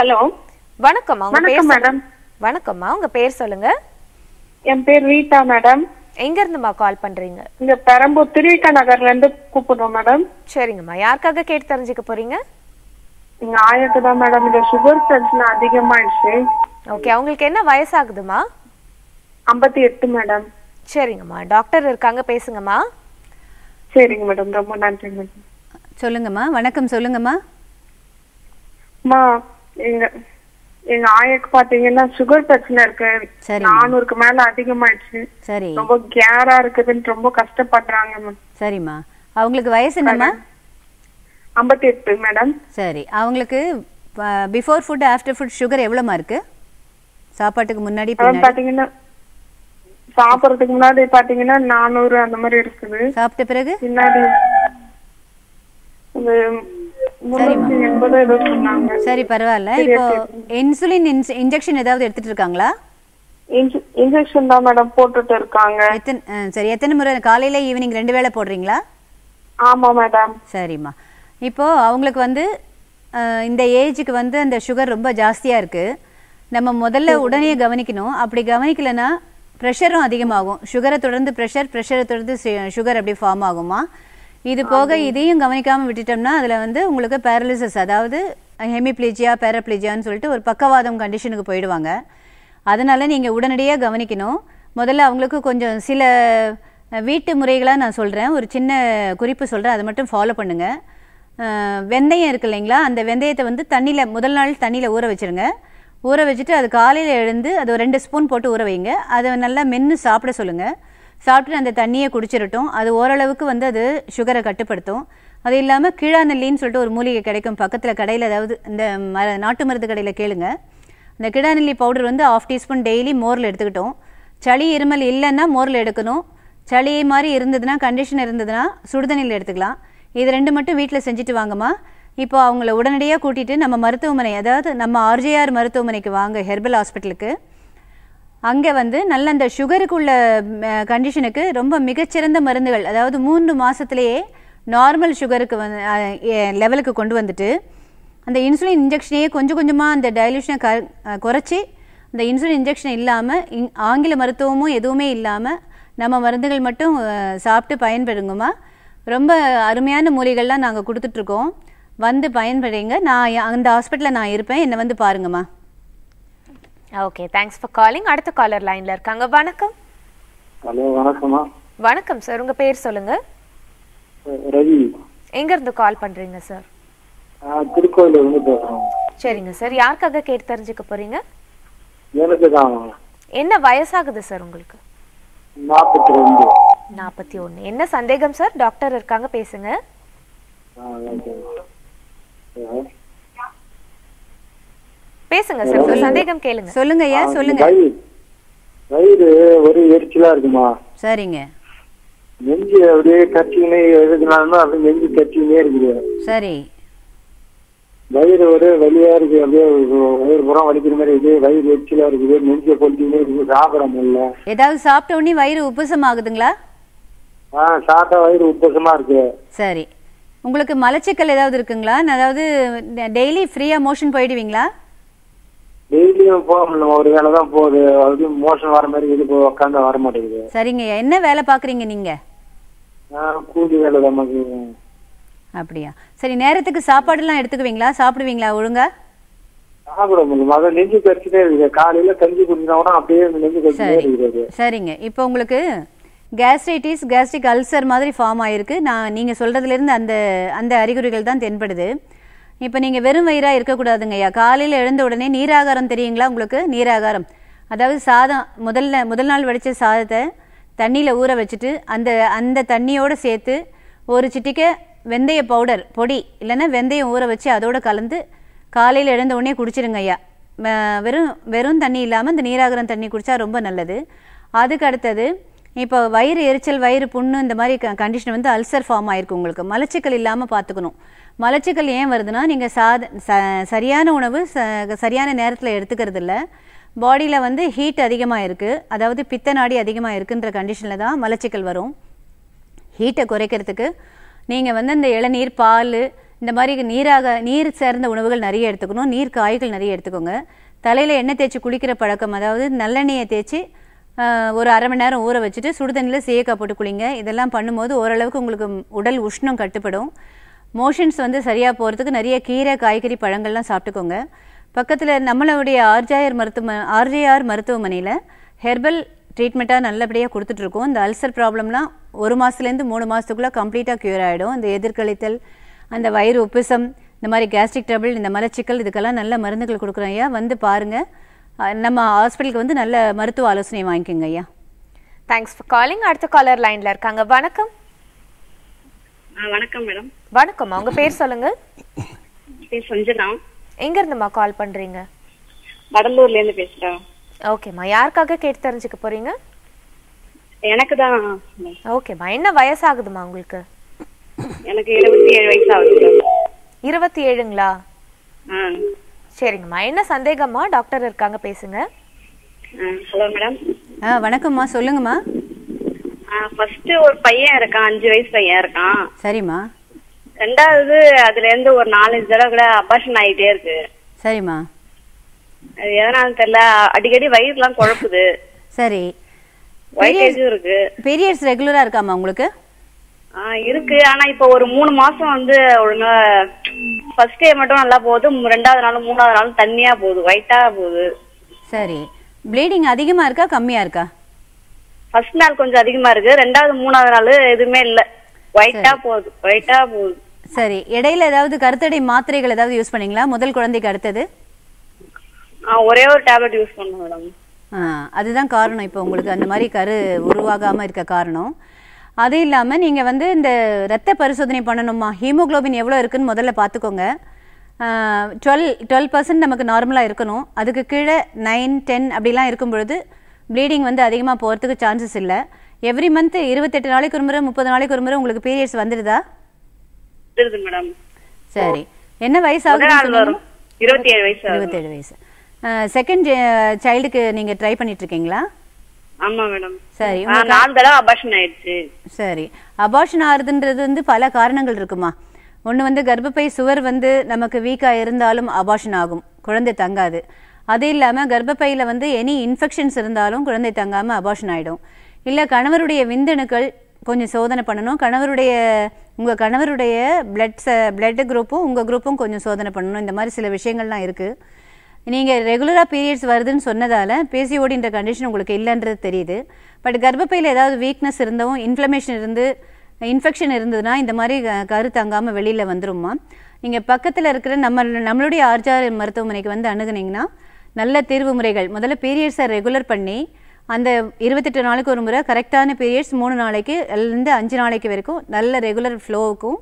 [SPEAKER 1] ஹலோ வணக்கம் மேடம் வணக்கம்மா உங்க பேர் சொல்லுங்க என் பேர் ரீட்டா மேடம் எங்க இருந்துமா கால் பண்றீங்க இங்க பெரம்பூர் திருவிக்கா நகர்ல இருந்து கூப்பிடுறோம் மேடம் சரிங்கம்மா யாருக்காக கேட்டு தெரிஞ்சுக்க போறீங்க எங்க ஆயாக்கு தான் மேடம் இந்த சுகர் பிரச்சனை அதிகமாயிடுச்சு ஓகே அவங்களுக்கு என்ன வயசாகுதுமா ஐம்பத்தி எட்டு மேடம் சரிங்கம்மா டாக்டர் இருக்காங்க பேசுங்கம்மா சரிங்க மேடம் ரொம்ப நன்றி மேடம் சொல்லுங்கம்மா வணக்கம்
[SPEAKER 2] சொல்லுங்கம்மா மா எங்க எங்க ஆயாக்கு பாத்தீங்கன்னா
[SPEAKER 3] சுகர் பிரச்சனை இருக்கு நானூறுக்கு மேல அதிகமாயிடுச்சு சரி ரொம்ப கேரா இருக்குதுன்னு
[SPEAKER 2] ரொம்ப கஷ்டப்படுறாங்க மேம் சரிம்மா அவங்களுக்கு வயசு என்னம்மா ஐம்பத்தி எட்டு மேடம் சரி அவங்களுக்கு before food after food sugar எவ்வளோமா இருக்கு சாப்பாட்டுக்கு முன்னாடி பாத்தீங்கன்னா சாப்பிட்றதுக்கு முன்னாடி பாத்தீங்கன்னா நானூறு அந்த மாதிரி இருக்குது சாப்பிட்ட பிறகு பின்னாடி சரி பரவாயில்ல இப்போ இன்சுலின் இன்ஜெக்ஷன் ஏதாவது எடுத்துட்டு இருக்காங்களா இன்ஜெக்ஷன் தான் மேடம் போட்டுட்டு இருக்காங்க சரி எத்தனை முறை காலையில ஈவினிங் ரெண்டு வேளை போடுறீங்களா ஆமா மேடம் சரிம்மா இப்போ அவங்களுக்கு வந்து இந்த ஏஜுக்கு வந்து அந்த சுகர் ரொம்ப ஜாஸ்தியா இருக்கு நம்ம முதல்ல உடனே கவனிக்கணும் அப்படி கவனிக்கலன்னா ப்ரெஷரும் அதிகமாகும் சுகரை தொடர்ந்து ப்ரெஷர் ப்ரெஷரை தொடர்ந்து சுகர் அப்படி ஃபார்ம் ஆகுமா இது போக இதையும் கவனிக்காமல் விட்டுட்டோம்னா அதில் வந்து உங்களுக்கு பேரலிசிஸ் அதாவது ஹெமிப்ளீஜியா பேரப்ளீஜியான்னு சொல்லிட்டு ஒரு பக்கவாதம் கண்டிஷனுக்கு போயிடுவாங்க அதனால் நீங்கள் உடனடியாக கவனிக்கணும் முதல்ல அவங்களுக்கு கொஞ்சம் சில வீட்டு முறைகளாக நான் சொல்கிறேன் ஒரு சின்ன குறிப்பு சொல்கிறேன் அதை மட்டும் ஃபாலோ பண்ணுங்கள் வெந்தயம் இருக்கு இல்லைங்களா அந்த வெந்தயத்தை வந்து தண்ணியில் முதல் நாள் தண்ணியில் ஊற வச்சுருங்க ஊற வச்சுட்டு அது காலையில் எழுந்து அது ஒரு ரெண்டு ஸ்பூன் போட்டு ஊற வைங்க அதை நல்லா மென்று சாப்பிட சொல்லுங்கள் சாப்பிட்டு அந்த தண்ணியை குடிச்சிடட்டும் அது ஓரளவுக்கு வந்து அது சுகரை கட்டுப்படுத்தும் அது இல்லாமல் கீழாநெல்லின்னு சொல்லிட்டு ஒரு மூலிகை கிடைக்கும் பக்கத்தில் கடையில் அதாவது இந்த ம நாட்டு மருந்து கடையில் கேளுங்க இந்த கிடாநெல்லி பவுடர் வந்து ஆஃப் டீஸ்பூன் டெய்லி மோரில் எடுத்துக்கிட்டோம் சளி இருமல் இல்லைன்னா மோரில் எடுக்கணும் சளி மாதிரி இருந்ததுன்னா கண்டிஷன் இருந்ததுன்னா சுடுதண்ணியில் எடுத்துக்கலாம் இது ரெண்டு மட்டும் வீட்டில் செஞ்சுட்டு வாங்கம்மா இப்போ அவங்கள உடனடியாக கூட்டிகிட்டு நம்ம மருத்துவமனை அதாவது நம்ம ஆர்ஜேஆர் மருத்துவமனைக்கு வாங்க ஹெர்பல் ஹாஸ்பிட்டலுக்கு அங்கே வந்து நல்ல அந்த சுகருக்கு உள்ள கண்டிஷனுக்கு ரொம்ப மிகச்சிறந்த மருந்துகள் அதாவது மூன்று மாதத்துலேயே நார்மல் சுகருக்கு வந்து லெவலுக்கு கொண்டு வந்துட்டு அந்த இன்சுலின் இன்ஜெக்ஷனையே கொஞ்சம் கொஞ்சமாக அந்த டைல்யூஷனை க குறைச்சி அந்த இன்சுலின் இன்ஜெக்ஷன் இல்லாமல் இங் ஆங்கில மருத்துவமும் எதுவுமே இல்லாமல் நம்ம மருந்துகள் மட்டும் சாப்பிட்டு பயன்படுங்கம்மா ரொம்ப அருமையான மூலிகள்லாம் நாங்கள் கொடுத்துட்ருக்கோம் வந்து பயன்படுங்க நான் அந்த ஹாஸ்பிட்டலில் நான் இருப்பேன் என்னை வந்து பாருங்கம்மா
[SPEAKER 1] ஓகே தேங்க்ஸ் ஃபார் காலிங் அடுத்த காலர் லைன்ல இருக்காங்க வணக்கம்
[SPEAKER 3] ஹலோ வணக்கம்மா
[SPEAKER 1] வணக்கம் சார் உங்க பேர் சொல்லுங்க ரவி எங்க இருந்து கால் பண்றீங்க சார்
[SPEAKER 3] திருக்கோயில இருந்து பேசுறோம்
[SPEAKER 1] சரிங்க சார் யாருக்காக கேட்டு தெரிஞ்சுக்க போறீங்க எனக்கு தான் என்ன வயசாகுது சார் உங்களுக்கு
[SPEAKER 3] நாற்பத்தி ரெண்டு
[SPEAKER 1] நாற்பத்தி ஒன்று என்ன சந்தேகம் சார் டாக்டர் இருக்காங்க பேசுங்க பேசுங்க சார் சந்தேகம் கேளுங்க
[SPEAKER 2] சொல்லுங்க ஐயா சொல்லுங்க
[SPEAKER 3] வயிறு ஒரு எரிச்சலா இருக்குமா சரிங்க நெஞ்சு அப்படியே கட்சினே எழுதினாலும் அது நெஞ்சு கட்சினே இருக்குது சரி வயிறு ஒரு வலியா இருக்கு அப்படியே வயிறு புறம் வலிக்கிற மாதிரி இருக்கு வயிறு எரிச்சலா இருக்குது நெஞ்சு கொல்லினே இருக்குது சாப்பிட முடியல
[SPEAKER 2] ஏதாவது சாப்பிட்ட உடனே வயிறு உபசம் ஆகுதுங்களா
[SPEAKER 3] ஆ சாப்பிட்டா வயிறு உபசமா இருக்கு சரி
[SPEAKER 2] உங்களுக்கு மலச்சிக்கல் ஏதாவது இருக்குங்களா அதாவது டெய்லி ஃப்ரீயா மோஷன் போயிடுவீங்களா
[SPEAKER 3] டெய்லியும் போக முடியல ஒரு வேலை தான் போகுது அது மோஷன் வர மாதிரி இது உட்காந்து வர மாட்டேங்குது
[SPEAKER 2] சரிங்க என்ன வேலை பாக்குறீங்க நீங்க
[SPEAKER 3] கூலி வேலை தான்
[SPEAKER 2] அப்படியா சரி நேரத்துக்கு சாப்பாடு எல்லாம் எடுத்துக்குவீங்களா சாப்பிடுவீங்களா ஒழுங்கா
[SPEAKER 3] சாப்பிட காலையில அப்படியே
[SPEAKER 2] சரிங்க இப்போ உங்களுக்கு கேஸ்ட்ரிக் அல்சர் மாதிரி ஃபார்ம் ஆயிருக்கு நான் அந்த அந்த அறிகுறிகள் தான் தென்படுது இப்போ நீங்கள் வெறும் வயிறாக இருக்கக்கூடாதுங்கய்யா ஐயா காலையில் எழுந்த உடனே நீராகாரம் தெரியுங்களா உங்களுக்கு நீராகாரம் அதாவது சாதம் முதல்ல முதல் நாள் வடித்த சாதத்தை தண்ணியில் ஊற வச்சுட்டு அந்த அந்த தண்ணியோடு சேர்த்து ஒரு சிட்டிக்க வெந்தய பவுடர் பொடி இல்லைன்னா வெந்தயம் ஊற வச்சு அதோடு கலந்து காலையில் எழுந்த உடனே குடிச்சிருங்க ஐயா வெறும் வெறும் தண்ணி இல்லாமல் இந்த நீராகரம் தண்ணி குடித்தா ரொம்ப நல்லது அதுக்கு அடுத்தது இப்போ வயிறு எரிச்சல் வயிறு புண்ணு இந்த மாதிரி கண்டிஷன் வந்து அல்சர் ஃபார்ம் ஆகிருக்கு உங்களுக்கு மலச்சிக்கல் இல்லாமல் பார்த்துக்கணும் மலச்சிக்கல் ஏன் வருதுன்னா நீங்கள் சாத ச சரியான உணவு ச சரியான நேரத்தில் எடுத்துக்கிறது இல்லை பாடியில் வந்து ஹீட் அதிகமாக இருக்குது அதாவது பித்த நாடி அதிகமாக இருக்குன்ற கண்டிஷனில் தான் மலச்சிக்கல் வரும் ஹீட்டை குறைக்கிறதுக்கு நீங்கள் வந்து இந்த இளநீர் பால் இந்த மாதிரி நீராக நீர் சேர்ந்த உணவுகள் நிறைய எடுத்துக்கணும் நீர் காய்கள் நிறைய எடுத்துக்கோங்க தலையில் எண்ணெய் தேய்ச்சி குளிக்கிற பழக்கம் அதாவது நல்லெண்ணெயை தேய்ச்சி ஒரு அரை மணி நேரம் ஊற வச்சுட்டு சுடுதண்ணியில் சீயக்காய் போட்டு குளிங்க இதெல்லாம் பண்ணும்போது ஓரளவுக்கு உங்களுக்கு உடல் உஷ்ணம் கட்டுப்படும் மோஷன்ஸ் வந்து சரியாக போகிறதுக்கு நிறைய கீரை காய்கறி பழங்கள்லாம் சாப்பிட்டுக்கோங்க பக்கத்தில் நம்மளுடைய ஆர்ஜாயர் மருத்துவ ஆர்ஜேஆர் மருத்துவமனையில் ஹெர்பல் ட்ரீட்மெண்ட்டாக நல்லபடியாக கொடுத்துட்ருக்கோம் இந்த அல்சர் ப்ராப்ளம்லாம் ஒரு மாதத்துலேருந்து மூணு மாதத்துக்குள்ளே கம்ப்ளீட்டாக க்யூர் ஆகிடும் இந்த எதிர்கழித்தல் அந்த வயிறு உப்புசம் இந்த மாதிரி கேஸ்ட்ரிக் ட்ரபிள் இந்த மலச்சிக்கல் இதுக்கெல்லாம் நல்ல மருந்துகள் கொடுக்குறோம் ஐயா வந்து பாருங்கள் நம்ம ஹாஸ்பிட்டலுக்கு வந்து நல்ல மருத்துவ ஆலோசனை வாங்கிக்கோங்க ஐயா
[SPEAKER 1] தேங்க்ஸ் ஃபார் காலிங் அடுத்த காலர் லைனில் இருக்காங்க வணக்கம் வணக்கம் மேடம் வணக்கம்மா உங்க பேர் சொல்லுங்க பேர் சஞ்சனா எங்க இருந்துமா கால் பண்றீங்க வடலூர்ல இருந்து பேசுறேன் ஓகேமா யாருக்காக கேட்டு தெரிஞ்சுக்க போறீங்க எனக்கு தான் ஓகேமா என்ன ஆகுதுமா உங்களுக்கு
[SPEAKER 3] எனக்கு இருபத்தி ஏழு வயசு ஆகுது
[SPEAKER 1] 27ங்களா ஏழுங்களா சரிங்கம்மா என்ன சந்தேகம்மா டாக்டர் இருக்காங்க பேசுங்க ஹலோ மேடம் ஆ வணக்கம்மா சொல்லுங்கம்மா
[SPEAKER 3] ஃபர்ஸ்ட் ஒரு பையன் இருக்கான் அஞ்சு வயசு பையன் இருக்கான் சரிம்மா ரெண்டாவது அதுல இருந்து ஒரு நாலஞ்சு தடவை கூட அபாஷன் ஆயிட்டே இருக்கு சரிம்மா அது எதனால தெரியல அடிக்கடி வயிறுலாம் குழப்புது
[SPEAKER 2] சரி வயிறு இருக்கு பீரியட்ஸ் ரெகுலரா இருக்காமா உங்களுக்கு இருக்கு ஆனா இப்ப ஒரு மூணு மாசம் வந்து ஒழுங்கா
[SPEAKER 3] ஃபர்ஸ்ட் டே மட்டும் நல்லா போகுது ரெண்டாவது நாளும் மூணாவது நாளும் தண்ணியா போகுது ஒயிட்டா போகுது
[SPEAKER 2] சரி ப்ளீடிங் அதிகமா இருக்கா கம்மியா இருக்கா ஃபர்ஸ்ட் நாள் கொஞ்சம் அதிகமா இருக்கு ரெண்டாவது மூணாவது நாள் எதுவுமே இல்ல ஒயிட்டா போகுது ஒயிட்டா போகுது சரி இடையில ஏதாவது கருத்தடை மாத்திரைகள் ஏதாவது யூஸ் பண்ணீங்களா முதல் குழந்தைக்கு அடுத்தது
[SPEAKER 3] ஒரே ஒரு டேப்லெட் யூஸ் பண்ணுவோம்
[SPEAKER 2] மேடம் அதுதான் காரணம் இப்போ உங்களுக்கு அந்த மாதிரி கரு உருவாகாம இருக்க காரணம் அது இல்லாம நீங்க வந்து இந்த ரத்த பரிசோதனை பண்ணணுமா ஹீமோக்ளோபின் எவ்வளோ இருக்குன்னு முதல்ல பார்த்துக்கோங்க டுவெல் டுவெல் பர்சன்ட் நமக்கு நார்மலாக இருக்கணும் அதுக்கு கீழே நைன் டென் அப்படிலாம் இருக்கும் பொழுது ப்ளீடிங் வந்து அதிகமாக போகிறதுக்கு சான்சஸ் இல்லை எவ்ரி மந்த் இருபத்தெட்டு நாளைக்கு ஒரு முறை முப்பது நாளைக்கு ஒரு முறை உங்களுக்கு பீரியட்ஸ் வந்துடுதா மேடம் சரி என்ன வயசு ஆகுது
[SPEAKER 3] இருபத்தி வயசு இருபத்தேழு வயசு
[SPEAKER 2] செகண்ட் சைல்டுக்கு நீங்க ட்ரை பண்ணிட்டு இருக்கீங்களா
[SPEAKER 3] ஆமா மேடம் சரி நாலு
[SPEAKER 2] சரி அபார்ஷன் ஆறுதுன்றது வந்து பல காரணங்கள் இருக்குமா ஒன்னு வந்து கர்ப்பப்பை சுவர் வந்து நமக்கு வீக்காக இருந்தாலும் அபாஷன் ஆகும் குழந்தை தங்காது அது இல்லாமல் கர்ப்பப்பையில் வந்து எனி இன்ஃபெக்ஷன்ஸ் இருந்தாலும் குழந்தை தங்காமல் அபார்ஷன் ஆகிடும் இல்லை கணவருடைய விந்தணுக்கள் கொஞ்சம் சோதனை பண்ணணும் கணவருடைய உங்கள் கணவருடைய பிளட் பிளட் குரூப்பும் உங்கள் குரூப்பும் கொஞ்சம் சோதனை பண்ணணும் இந்த மாதிரி சில விஷயங்கள்லாம் இருக்குது நீங்கள் ரெகுலராக பீரியட்ஸ் வருதுன்னு சொன்னதால் பிசிஓடின்ற கண்டிஷன் உங்களுக்கு இல்லைன்றது தெரியுது பட் கர்ப்பப்பையில் ஏதாவது வீக்னஸ் இருந்தவும் இன்ஃப்ளமேஷன் இருந்து இன்ஃபெக்ஷன் இருந்ததுன்னா இந்த மாதிரி கரு தங்காமல் வெளியில் வந்துருமா நீங்கள் பக்கத்தில் இருக்கிற நம்ம நம்மளுடைய ஆர்ஜார் மருத்துவமனைக்கு வந்து அணுகுனீங்கன்னா நல்ல தேர்வு முறைகள் முதல்ல பீரியட்ஸை ரெகுலர் பண்ணி அந்த இருபத்தெட்டு நாளுக்கு ஒரு முறை கரெக்டான பீரியட்ஸ் மூணு நாளைக்கு இருந்து அஞ்சு நாளைக்கு வரைக்கும் நல்ல ரெகுலர் ஃப்ளோவுக்கும்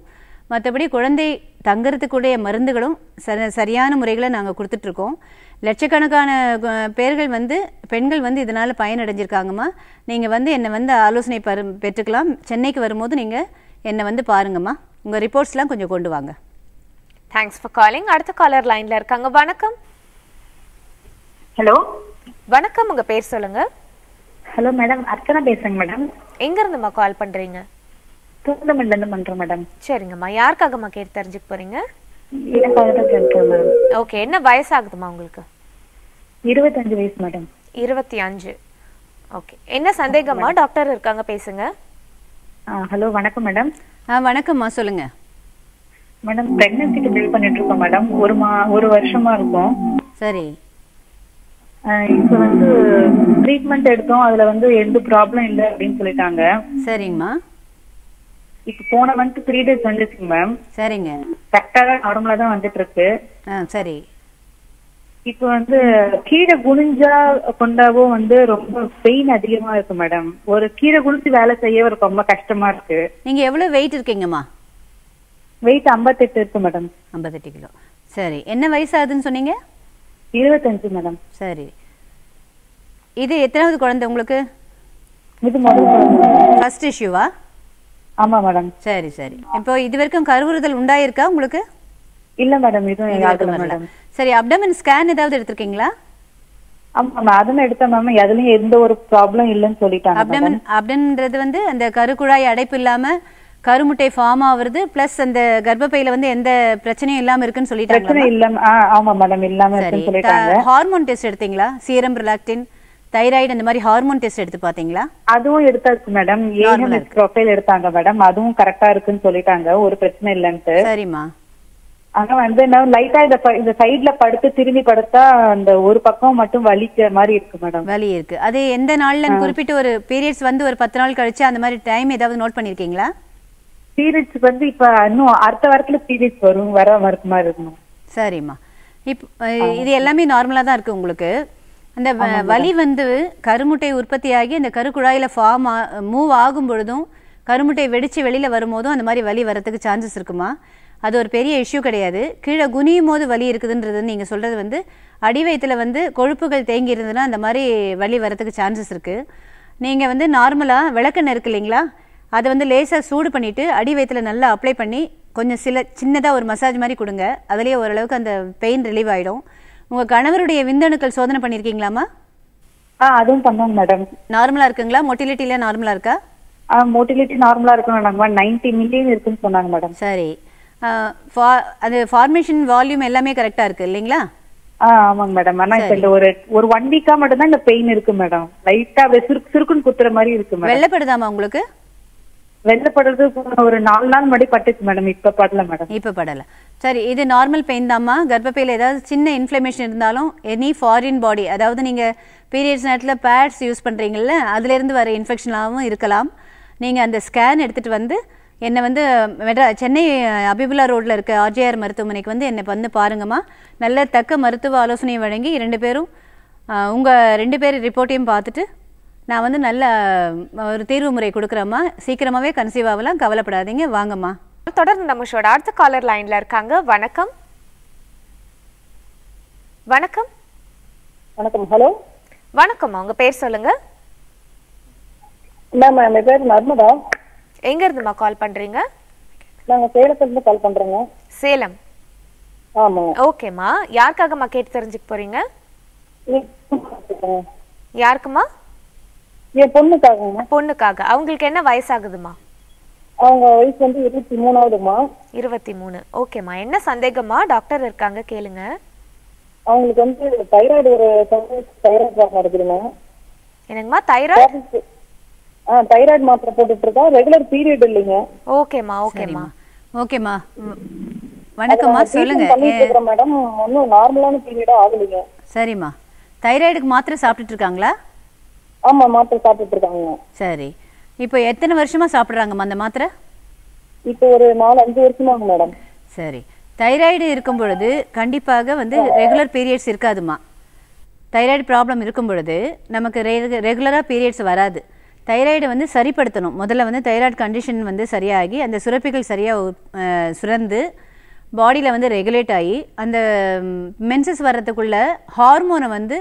[SPEAKER 2] மற்றபடி குழந்தை தங்குறதுக்குடைய மருந்துகளும் ச சரியான முறைகளை நாங்கள் கொடுத்துட்ருக்கோம் லட்சக்கணக்கான பேர்கள் வந்து பெண்கள் வந்து இதனால் பயனடைஞ்சிருக்காங்கம்மா நீங்கள் வந்து என்னை வந்து ஆலோசனை பரு பெற்றுக்கலாம் சென்னைக்கு வரும்போது நீங்கள் என்னை வந்து பாருங்கம்மா உங்கள் ரிப்போர்ட்ஸ்லாம் கொஞ்சம் கொண்டு வாங்க
[SPEAKER 1] தேங்க்ஸ் ஃபார் காலிங் அடுத்த காலர் லைனில் இருக்காங்க வணக்கம் ஹலோ வணக்கம் உங்க பேர் சொல்லுங்க ஹலோ மேடம் அர்ச்சனா பேசுங்க மேடம் எங்க இருந்துமா கால் பண்றீங்க தூண்டமல்ல இருந்து பண்றோம் மேடம் சரிங்கம்மா யாருக்காகம்மா கேட்டு தெரிஞ்சுக்க போறீங்க ஓகே என்ன வயசு ஆகுதுமா உங்களுக்கு
[SPEAKER 3] இருபத்தஞ்சு வயசு
[SPEAKER 2] மேடம்
[SPEAKER 1] இருபத்தி அஞ்சு ஓகே என்ன சந்தேகமா டாக்டர் இருக்காங்க பேசுங்க
[SPEAKER 2] ஹலோ வணக்கம் மேடம் வணக்கம்மா சொல்லுங்க மேடம் பிரெக்னன்சிக்கு
[SPEAKER 3] பில் பண்ணிட்டு இருக்கோம் மேடம் ஒரு மா ஒரு வருஷமா இருக்கும் சரி இப்ப வந்து ட்ரீட்மெண்ட் எடுத்தோம் அதுல வந்து எந்த ப்ராப்ளம் இல்ல அப்படின்னு சொல்லிட்டாங்க சரிங்கம்மா இப்போ போன மந்த் த்ரீ டேஸ் வந்துச்சுங்க மேம் சரிங்க கரெக்டாக நார்மலா தான் வந்துட்டு இருக்கு சரி இப்ப வந்து கீழே குனிஞ்சா கொண்டாவோ வந்து ரொம்ப பெயின் அதிகமா இருக்கு மேடம் ஒரு கீழே குனிஞ்சு வேலை செய்ய ரொம்ப
[SPEAKER 2] கஷ்டமா இருக்கு நீங்க எவ்வளவு வெயிட் இருக்கீங்கம்மா வெயிட் ஐம்பத்தெட்டு இருக்கு மேடம் ஐம்பத்தெட்டு கிலோ சரி என்ன வயசு ஆகுதுன்னு சொன்னீங்க இருபத்தஞ்சு மேடம் சரி இது எத்தனாவது குழந்தை உங்களுக்கு இது ஃபர்ஸ்ட் இஷ்யூவா
[SPEAKER 3] ஆமா மேடம் சரி சரி
[SPEAKER 2] இப்போ இது வரைக்கும் கருவுறுதல் உண்டாயிருக்கா உங்களுக்கு இல்ல மேடம் இதுவும் மேடம் சரி அப்டமன் ஸ்கேன் ஏதாவது எடுத்திருக்கீங்களா ஆமா
[SPEAKER 3] அதுவும் எடுத்தேன் மேம் அதுலயும் எந்த ஒரு ப்ராப்ளம் இல்லன்னு சொல்லிட்டாங்க அப்டமன்
[SPEAKER 2] அப்டம்ன்றது வந்து அந்த கருக்குழாய் அடைப்பு இல்லாம கருமுட்டை ஃபார்ம் ஆகுறது பிளஸ் அந்த கர்ப்பப்பையில வந்து எந்த பிரச்சனையும் இல்லாம இருக்குன்னு சொல்லிட்டாங்க பிரச்சனை இல்லாம ஆமா மேடம் இல்லாம இருக்குன்னு சொல்லிட்டாங்க ஹார்மோன் டெஸ்ட் எடுத்தீங்களா சீரம் ரிலாக்டின் தைராய்டு அந்த மாதிரி ஹார்மோன் டெஸ்ட் எடுத்து பாத்தீங்களா அதுவும் எடுத்தாச்சு மேடம் ஏஎம்எஸ்
[SPEAKER 3] ப்ரொஃபைல் எடுத்தாங்க மேடம் அதுவும் கரெக்டா இருக்குன்னு சொல்லிட்டாங்க ஒரு பிரச்சனை இல்லன்ட்டு சரிம்மா ஆனா வந்து நான் லைட்டா இத இந்த சைடுல படுத்து திரும்பி படுத்தா அந்த ஒரு பக்கம் மட்டும் வலிக்கிற மாதிரி
[SPEAKER 2] இருக்கு மேடம் வலி இருக்கு அது எந்த நாள்ல குறிப்பிட்டு ஒரு பீரியட்ஸ் வந்து ஒரு பத்து நாள் கழிச்சு அந்த மாதிரி டைம் ஏதாவது நோட் பண்ணிருக்கீங்களா
[SPEAKER 3] பீரியட்ஸ் வந்து இப்ப இன்னும் அடுத்த வாரத்துல பீரியட்ஸ் வரும் வர வரக்கு
[SPEAKER 2] இருக்கணும் சரிம்மா இப் இது எல்லாமே நார்மலா தான் இருக்கு உங்களுக்கு அந்த வலி வந்து கருமுட்டை உற்பத்தியாகி அந்த கருக்குழாயில ஃபார்ம் மூவ் ஆகும் பொழுதும் கருமுட்டை வெடிச்சு வெளியில வரும்போதும் அந்த மாதிரி வலி வரத்துக்கு சான்சஸ் இருக்குமா அது ஒரு பெரிய இஷ்யூ கிடையாது கீழே குனியும் போது வலி இருக்குதுன்றது நீங்க சொல்றது வந்து அடிவயத்தில் வந்து கொழுப்புகள் தேங்கி இருந்ததுன்னா அந்த மாதிரி வலி வரத்துக்கு சான்சஸ் இருக்கு நீங்க வந்து நார்மலா விளக்கெண்ணெய் இருக்கு இல்லைங்களா அதை வந்து லேசாக சூடு பண்ணிவிட்டு அடி வயத்தில் நல்லா அப்ளை பண்ணி கொஞ்சம் சில சின்னதாக ஒரு மசாஜ் மாதிரி கொடுங்க அதுலேயே ஓரளவுக்கு அந்த பெயின் ரிலீவ் ஆகிடும் உங்கள் கணவருடைய விந்தணுக்கள் சோதனை பண்ணியிருக்கீங்களாமா ஆ அதுவும் பண்ணோங்க மேடம் நார்மலாக இருக்குங்களா மொட்டிலிட்டியில் நார்மலாக இருக்கா ஆ மொட்டிலிட்டி நார்மலாக இருக்கும் மேடம் நைன்டி மில்லியன் இருக்குன்னு சொன்னாங்க மேடம் சரி ஃபா அது ஃபார்மேஷன் வால்யூம் எல்லாமே கரெக்டாக இருக்குது இல்லைங்களா
[SPEAKER 3] ஆ ஆமாங்க மேடம் ஆனா இப்ப இந்த ஒரு ஒரு ஒன் வீக்கா மட்டும்தான் இந்த பெயின் இருக்கு மேடம் லைட்டா சுருக்கு சுருக்குன்னு குத்துற மாதிரி இருக்கு மேடம்
[SPEAKER 2] வெள்ளப்படுதாமா உங்களுக்கு
[SPEAKER 3] வெள்ளப்படுறது ஒரு நாலு நாள் மடி பட்டுச்சு மேடம் இப்ப படல மேடம் இப்ப படல
[SPEAKER 2] சரி இது நார்மல் பெயின் தாம்மா கர்ப்பப்பையில் ஏதாவது சின்ன இன்ஃப்ளமேஷன் இருந்தாலும் எனி ஃபாரின் பாடி அதாவது நீங்க பீரியட்ஸ் நேரத்தில் பேட்ஸ் யூஸ் பண்றீங்கல்ல அதுல இருந்து வர இன்ஃபெக்ஷனாகவும் இருக்கலாம் நீங்க அந்த ஸ்கேன் எடுத்துட்டு வந்து என்னை வந்து மெட்ரா சென்னை அபிபுல்லா ரோடில் இருக்க ஆர்ஜிஆர் மருத்துவமனைக்கு வந்து என்னை வந்து பாருங்கம்மா நல்ல தக்க மருத்துவ ஆலோசனை வழங்கி ரெண்டு பேரும் உங்கள் ரெண்டு பேர் ரிப்போர்ட்டையும் பார்த்துட்டு நான் வந்து நல்ல ஒரு தேர்வு முறை கொடுக்குறேம்மா சீக்கிரமாகவே
[SPEAKER 1] கன்சீவ் ஆகலாம் கவலைப்படாதீங்க வாங்கம்மா தொடர்ந்து நம்ம ஷோட அடுத்த காலர் லைனில் இருக்காங்க வணக்கம் வணக்கம் வணக்கம் ஹலோ வணக்கம் உங்க பேர் சொல்லுங்க
[SPEAKER 3] மேம் என் பேர் நர்மதா
[SPEAKER 1] எங்க இருந்துமா கால் பண்றீங்க நாங்க சேலத்துல இருந்து கால் பண்றோங்க சேலம் ஆமா ஓகேமா யாருக்காகமா கேட்டு தெரிஞ்சுக்க போறீங்க யாருக்குமா என் பொண்ணுக்காக பொண்ணுக்காக அவங்களுக்கு என்ன வயசாகுதுமா அவங்க வயசு வந்து இருபத்தி மூணாவதுமா இருபத்தி மூணு ஓகேம்மா என்ன சந்தேகமா டாக்டர் இருக்காங்க கேளுங்க
[SPEAKER 3] அவங்களுக்கு வந்து தைராய்டு ஒரு தைராய்டு ப்ராப்ளம் இருக்குதுங்க
[SPEAKER 1] என்னங்கம்மா தைராய்டு
[SPEAKER 3] ஆ தைராய்டு மாத்திரை போட்டுட்டு இருக்கோம்
[SPEAKER 2] ரெகுலர் பீரியட் இல்லைங்க
[SPEAKER 1] ஓகேம்மா ஓகேம்மா ஓகேம்மா வணக்கம்மா சொல்லுங்க
[SPEAKER 2] மேடம் ஒன்றும் நார்மலான பீரியடா ஆகலைங்க சரிம்மா தைராய்டுக்கு மாத்திரை சாப்பிட்டுட்டு இருக்காங்களா ஆமா மாத்திரை சாப்பிட்டுட்டு இருக்காங்க சரி இப்போ எத்தனை வருஷமா சாப்பிடுறாங்க அந்த மாத்திரை
[SPEAKER 3] இப்போ ஒரு நாலு அஞ்சு வருஷமா மேடம் சரி
[SPEAKER 2] தைராய்டு இருக்கும் பொழுது கண்டிப்பாக வந்து ரெகுலர் பீரியட்ஸ் இருக்காதுமா தைராய்டு ப்ராப்ளம் இருக்கும் பொழுது நமக்கு ரெகுலராக பீரியட்ஸ் வராது தைராய்டு வந்து சரிப்படுத்தணும் முதல்ல வந்து தைராய்டு கண்டிஷன் வந்து சரியாகி அந்த சுரப்பிகள் சரியாக சுரந்து பாடியில் வந்து ரெகுலேட் ஆகி அந்த மென்சஸ் வர்றதுக்குள்ள ஹார்மோனை வந்து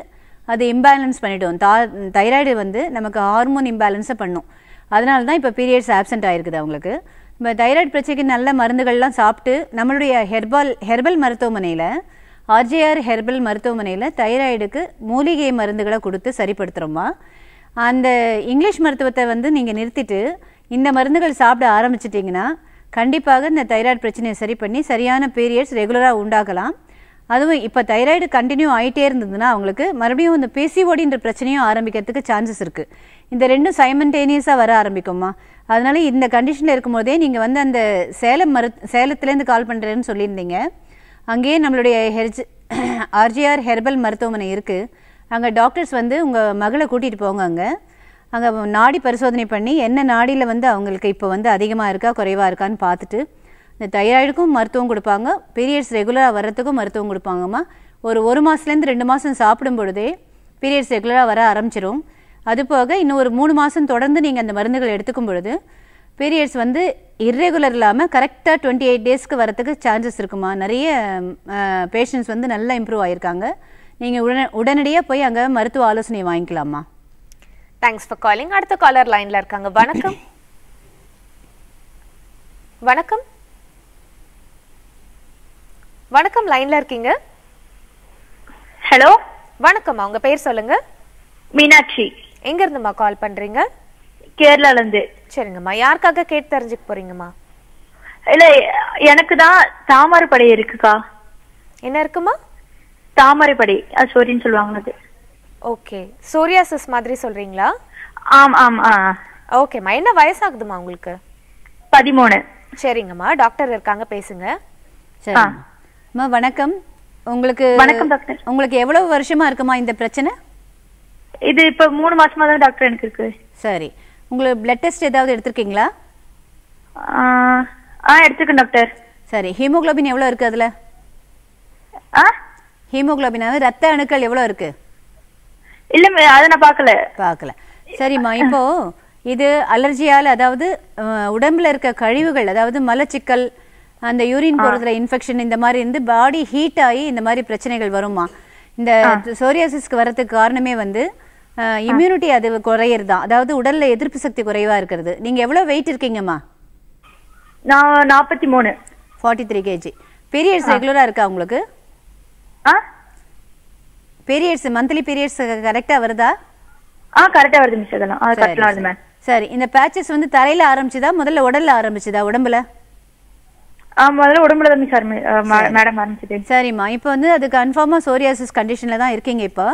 [SPEAKER 2] அது இம்பேலன்ஸ் பண்ணிவிடும் தா தைராய்டு வந்து நமக்கு ஹார்மோன் இம்பேலன்ஸை பண்ணும் அதனால தான் இப்போ பீரியட்ஸ் ஆப்சென்ட் ஆகிருக்குது அவங்களுக்கு இப்போ தைராய்டு பிரச்சனைக்கு நல்ல மருந்துகள்லாம் சாப்பிட்டு நம்மளுடைய ஹெர்பால் ஹெர்பல் மருத்துவமனையில் ஆர்ஜேஆர் ஹெர்பல் மருத்துவமனையில் தைராய்டுக்கு மூலிகை மருந்துகளை கொடுத்து சரிப்படுத்துகிறோமா அந்த இங்கிலீஷ் மருத்துவத்தை வந்து நீங்கள் நிறுத்திட்டு இந்த மருந்துகள் சாப்பிட ஆரம்பிச்சிட்டிங்கன்னா கண்டிப்பாக இந்த தைராய்டு பிரச்சனையை சரி பண்ணி சரியான பீரியட்ஸ் ரெகுலராக உண்டாகலாம் அதுவும் இப்போ தைராய்டு கண்டினியூ ஆகிட்டே இருந்ததுன்னா அவங்களுக்கு மறுபடியும் இந்த பிசிஓடின்ற பிரச்சனையும் ஆரம்பிக்கிறதுக்கு சான்சஸ் இருக்குது இந்த ரெண்டும் சைமன்டேனியஸாக வர ஆரம்பிக்குமா அதனால இந்த கண்டிஷனில் இருக்கும்போதே நீங்கள் வந்து அந்த சேலம் மரு சேலத்துலேருந்து கால் பண்ணுறேன்னு சொல்லியிருந்தீங்க அங்கேயே நம்மளுடைய ஹெர்ஜ் ஆர்ஜிஆர் ஹெர்பல் மருத்துவமனை இருக்குது அங்கே டாக்டர்ஸ் வந்து உங்கள் மகளை கூட்டிகிட்டு போங்க அங்கே அங்கே நாடி பரிசோதனை பண்ணி என்ன நாடியில் வந்து அவங்களுக்கு இப்போ வந்து அதிகமாக இருக்கா குறைவாக இருக்கான்னு பார்த்துட்டு இந்த தைராய்டுக்கும் மருத்துவம் கொடுப்பாங்க பீரியட்ஸ் ரெகுலராக வர்றதுக்கும் மருத்துவம் கொடுப்பாங்கம்மா ஒரு ஒரு மாதத்துலேருந்து ரெண்டு மாதம் சாப்பிடும் பொழுதே பீரியட்ஸ் ரெகுலராக வர ஆரம்பிச்சிடும் அது போக இன்னும் ஒரு மூணு மாதம் தொடர்ந்து நீங்கள் அந்த மருந்துகளை எடுத்துக்கும் பொழுது பீரியட்ஸ் வந்து இர்ரெகுலர் இல்லாமல் கரெக்டாக டுவெண்ட்டி எயிட் டேஸ்க்கு வரத்துக்கு சான்சஸ் இருக்குமா நிறைய பேஷண்ட்ஸ் வந்து நல்லா இம்ப்ரூவ் ஆகியிருக்காங்க நீங்கள் உடனே உடனடியாக போய் அங்கே மருத்துவ ஆலோசனை வாங்கிக்கலாமா
[SPEAKER 1] தேங்க்ஸ் ஃபார் காலிங் அடுத்த காலர் லைனில் இருக்காங்க வணக்கம் வணக்கம் வணக்கம் லைன்ல இருக்கீங்க ஹலோ வணக்கம்மா உங்க பேர் சொல்லுங்க மீனாட்சி எங்க இருந்துமா கால் பண்றீங்க கேரளால இருந்து சரிங்கம்மா யாருக்காக கேட்டு தெரிஞ்சுக்க போறீங்கம்மா இல்ல எனக்கு தான் படை இருக்குக்கா என்ன இருக்குமா தாமரைப்படை சோரின்னு சொல்லுவாங்க அது ஓகே சோரியாசிஸ் மாதிரி சொல்றீங்களா ஆம் ஆம் ஆ ஓகேம்மா என்ன வயசாகுதுமா உங்களுக்கு பதிமூணு சரிங்கம்மா டாக்டர் இருக்காங்க பேசுங்க சரி
[SPEAKER 2] வணக்கம் உங்களுக்கு வணக்கம் டாக்டர் உங்களுக்கு எவ்வளவு வருஷமா இருக்குமா இந்த பிரச்சனை இது இப்ப மூணு மாசமா தான் டாக்டர் எனக்கு இருக்கு சரி உங்களுக்கு பிளட் டெஸ்ட் ஏதாவது எடுத்திருக்கீங்களா ஆ எடுத்துக்கேன் டாக்டர் சரி ஹீமோகுளோபின் எவ்வளவு இருக்கு அதுல ஆ ஹீமோகுளோபின் ரத்த அணுக்கள் எவ்வளவு இருக்கு இல்ல அத நான் பார்க்கல பார்க்கல சரிம்மா இப்போ இது அலர்ஜியால் அதாவது உடம்புல இருக்க கழிவுகள் அதாவது மலச்சிக்கல் அந்த யூரின் போகிறதுல இன்ஃபெக்ஷன் இந்த மாதிரி இருந்து பாடி ஹீட் ஆகி இந்த மாதிரி பிரச்சனைகள் வருமா இந்த சோரியாசிஸ்க்கு வரதுக்கு காரணமே வந்து இம்யூனிட்டி அது குறையிறது தான் அதாவது உடல்ல எதிர்ப்பு சக்தி குறைவா இருக்கிறது நீங்க எவ்வளவு வெயிட் இருக்கீங்கம்மா நான் நாற்பத்தி மூணு ஃபார்ட்டி த்ரீ கேஜி பீரியட்ஸ் ரெகுலரா இருக்கா உங்களுக்கு பீரியட்ஸ் மந்த்லி பீரியட்ஸ் கரெக்டா வருதா ஆ கரெக்டா வருது மிஸ் அதெல்லாம் வருது மேம் சரி இந்த பேச்சஸ் வந்து தலையில ஆரம்பிச்சதா முதல்ல உடல்ல ஆரம்பிச்சதா உடம்புல முதல்ல உடம்புல தான் சார் மேடம் ஆரம்பிச்சது சரிம்மா இப்போ வந்து அது கன்ஃபார்மாக சோரியாசிஸ் கண்டிஷன்ல தான் இருக்கீங்க இப்போ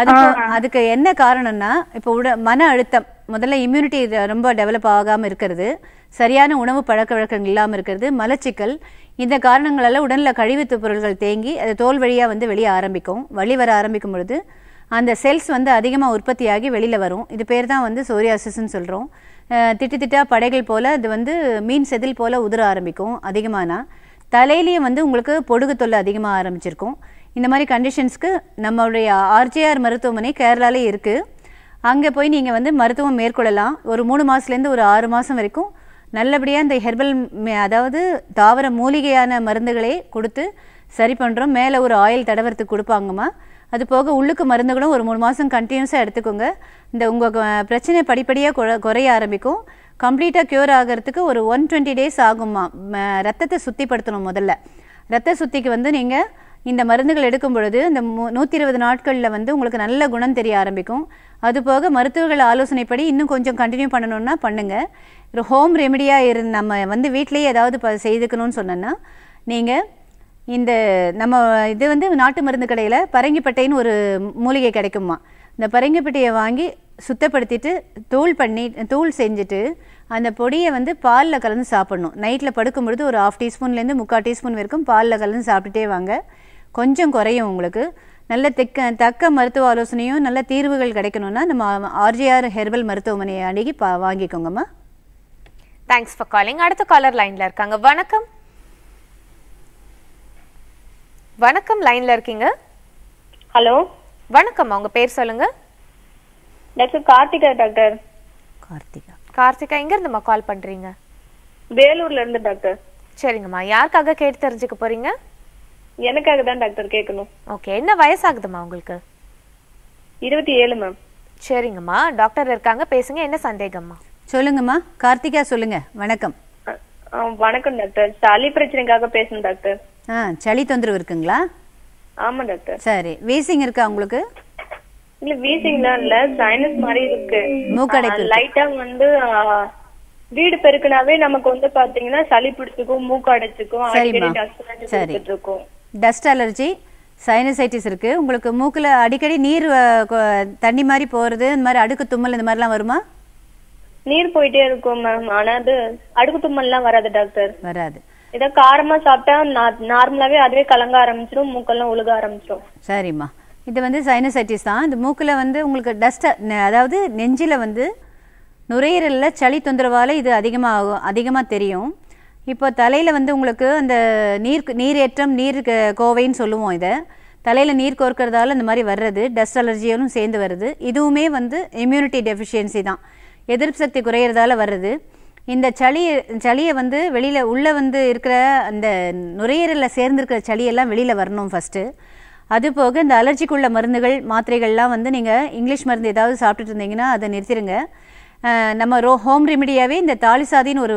[SPEAKER 2] அதுக்கு அதுக்கு என்ன காரணம்னா இப்போ உட மன அழுத்தம் முதல்ல இம்யூனிட்டி ரொம்ப டெவலப் ஆகாம இருக்கிறது சரியான உணவு பழக்க வழக்கங்கள் இல்லாம இருக்கிறது மலச்சிக்கல் இந்த காரணங்களால உடலில் கழிவுத்து பொருள்கள் தேங்கி அது தோல் வழியா வந்து வெளியே ஆரம்பிக்கும் வழி வர ஆரம்பிக்கும் பொழுது அந்த செல்ஸ் வந்து அதிகமாக உற்பத்தியாகி வெளியில் வரும் இது பேர் தான் வந்து சோரியாசிஸ்ன்னு சொல்கிறோம் திட்டு திட்டா படைகள் போல் அது வந்து மீன் செதில் போல் உதிர ஆரம்பிக்கும் அதிகமானா தலையிலேயும் வந்து உங்களுக்கு பொடுகு தொல்லை அதிகமாக ஆரம்பிச்சிருக்கும் இந்த மாதிரி கண்டிஷன்ஸ்க்கு நம்மளுடைய ஆர்ஜேஆர் மருத்துவமனை கேரளாலே இருக்குது அங்கே போய் நீங்கள் வந்து மருத்துவம் மேற்கொள்ளலாம் ஒரு மூணு மாதத்துலேருந்து ஒரு ஆறு மாதம் வரைக்கும் நல்லபடியாக இந்த ஹெர்பல் அதாவது தாவர மூலிகையான மருந்துகளே கொடுத்து சரி பண்ணுறோம் மேலே ஒரு ஆயில் தடவரத்துக்கு கொடுப்பாங்கம்மா அது போக உள்ளுக்கு மருந்துகளும் ஒரு மூணு மாதம் கண்டினியூஸாக எடுத்துக்கோங்க இந்த உங்கள் பிரச்சனை படிப்படியாக குறை குறைய ஆரம்பிக்கும் கம்ப்ளீட்டாக க்யூர் ஆகிறதுக்கு ஒரு ஒன் டுவெண்ட்டி டேஸ் ஆகுமா ரத்தத்தை சுத்திப்படுத்தணும் முதல்ல ரத்த சுத்திக்கு வந்து நீங்கள் இந்த மருந்துகள் எடுக்கும் பொழுது இந்த நூற்றி இருபது நாட்களில் வந்து உங்களுக்கு நல்ல குணம் தெரிய ஆரம்பிக்கும் அதுபோக மருத்துவர்கள் ஆலோசனைப்படி இன்னும் கொஞ்சம் கண்டினியூ பண்ணணும்னா பண்ணுங்கள் ஒரு ஹோம் ரெமடியாக இரு நம்ம வந்து வீட்டிலேயே ஏதாவது ப செய்துக்கணும்னு சொன்னோன்னா நீங்கள் இந்த நம்ம இது வந்து நாட்டு மருந்து கடையில் பரங்கிப்பட்டைன்னு ஒரு மூலிகை கிடைக்குமா இந்த பரங்கிப்பட்டியை வாங்கி சுத்தப்படுத்திட்டு தூள் பண்ணி தூள் செஞ்சுட்டு அந்த பொடியை வந்து பாலில் கலந்து சாப்பிடணும் நைட்டில் படுக்கும்பொழுது ஒரு ஆஃப் டீஸ்பூன்லேருந்து முக்கால் டீஸ்பூன் வரைக்கும் பாலில் கலந்து சாப்பிட்டுட்டே வாங்க கொஞ்சம் குறையும் உங்களுக்கு நல்ல தெக்க தக்க மருத்துவ ஆலோசனையும் நல்ல தீர்வுகள் கிடைக்கணும்னா நம்ம ஆர்ஜிஆர் ஹெர்பல் மருத்துவமனையை அணுகி பா வாங்கிக்கோங்கம்மா
[SPEAKER 1] தேங்க்ஸ் ஃபார் காலிங் அடுத்த காலர் லைனில் இருக்காங்க வணக்கம் வணக்கம் லைனில் இருக்கீங்க ஹலோ வணக்கம் உங்க பேர் சொல்லுங்க டாக்டர் கார்த்திகா டாக்டர் கார்த்திகா கார்த்திகா எங்க இருந்துமா கால் பண்றீங்க வேலூர்ல இருந்து டாக்டர் சரிங்கம்மா யாருக்காக கேட்டு தெரிஞ்சுக்க போறீங்க எனக்காக தான் டாக்டர் கேட்கணும் ஓகே என்ன வயசாகுதுமா உங்களுக்கு இருபத்தி ஏழு மேம் சரிங்கம்மா டாக்டர் இருக்காங்க பேசுங்க என்ன சந்தேகம்மா சொல்லுங்கம்மா கார்த்திகா சொல்லுங்க வணக்கம் வணக்கம் டாக்டர் சளி பிரச்சனைக்காக பேசணும் டாக்டர்
[SPEAKER 2] ஆ சளி தொந்தரவு இருக்குங்களா
[SPEAKER 3] ஆமா டாக்டர் சரி
[SPEAKER 2] வீசிங் இருக்கா உங்களுக்கு
[SPEAKER 3] இல்ல வீசிங் தான் இல்ல சைனஸ் மாதிரி இருக்கு மூக்கடைப்பு லைட்டா வந்து வீடு பெருக்குனாவே நமக்கு வந்து பாத்தீங்கன்னா சளி பிடிச்சுக்கும் மூக்கடைச்சுக்கும் அடிக்கடி சரி இருக்கும்
[SPEAKER 2] டஸ்ட் அலர்ஜி சைனசைட்டிஸ் இருக்கு உங்களுக்கு மூக்குல அடிக்கடி நீர் தண்ணி மாதிரி போறது இந்த மாதிரி அடுக்கு தும்மல் இந்த மாதிரிலாம் வருமா நீர் போயிட்டே இருக்கும் மேம் ஆனா அது அடுக்கு தும்மல்லாம் வராது டாக்டர் வராது ஏதோ காரமா சாப்பிட்டா நார்மலாவே அதுவே கலங்க ஆரம்பிச்சிடும் மூக்கெல்லாம் ஒழுக ஆரம்பிச்சிடும் சரிம்மா இது வந்து சைனசைட்டிஸ் தான் இந்த மூக்கில் வந்து உங்களுக்கு டஸ்ட் அதாவது நெஞ்சில் வந்து நுரையீரலில் சளி தொந்தரவால் இது அதிகமாக ஆகும் அதிகமாக தெரியும் இப்போ தலையில் வந்து உங்களுக்கு அந்த நீர் நீரேற்றம் நீர் கோவைன்னு சொல்லுவோம் இதை தலையில் நீர் கோர்க்கறதால இந்த மாதிரி வர்றது டஸ்ட் அலர்ஜியாலும் சேர்ந்து வருது இதுவுமே வந்து இம்யூனிட்டி டெஃபிஷியன்சி தான் எதிர்ப்பு சக்தி குறையிறதால வர்றது இந்த சளி சளியை வந்து வெளியில் உள்ளே வந்து இருக்கிற அந்த நுரையீரலில் சேர்ந்துருக்கிற சளியெல்லாம் வெளியில் வரணும் ஃபஸ்ட்டு அது போக இந்த அலர்ஜிக்குள்ள மருந்துகள் மாத்திரைகள்லாம் வந்து நீங்கள் இங்கிலீஷ் மருந்து ஏதாவது சாப்பிட்டுட்டு இருந்தீங்கன்னா அதை நிறுத்திடுங்க நம்ம ரோ ஹோம் ரெமிடியாகவே இந்த தாலிசாதின்னு ஒரு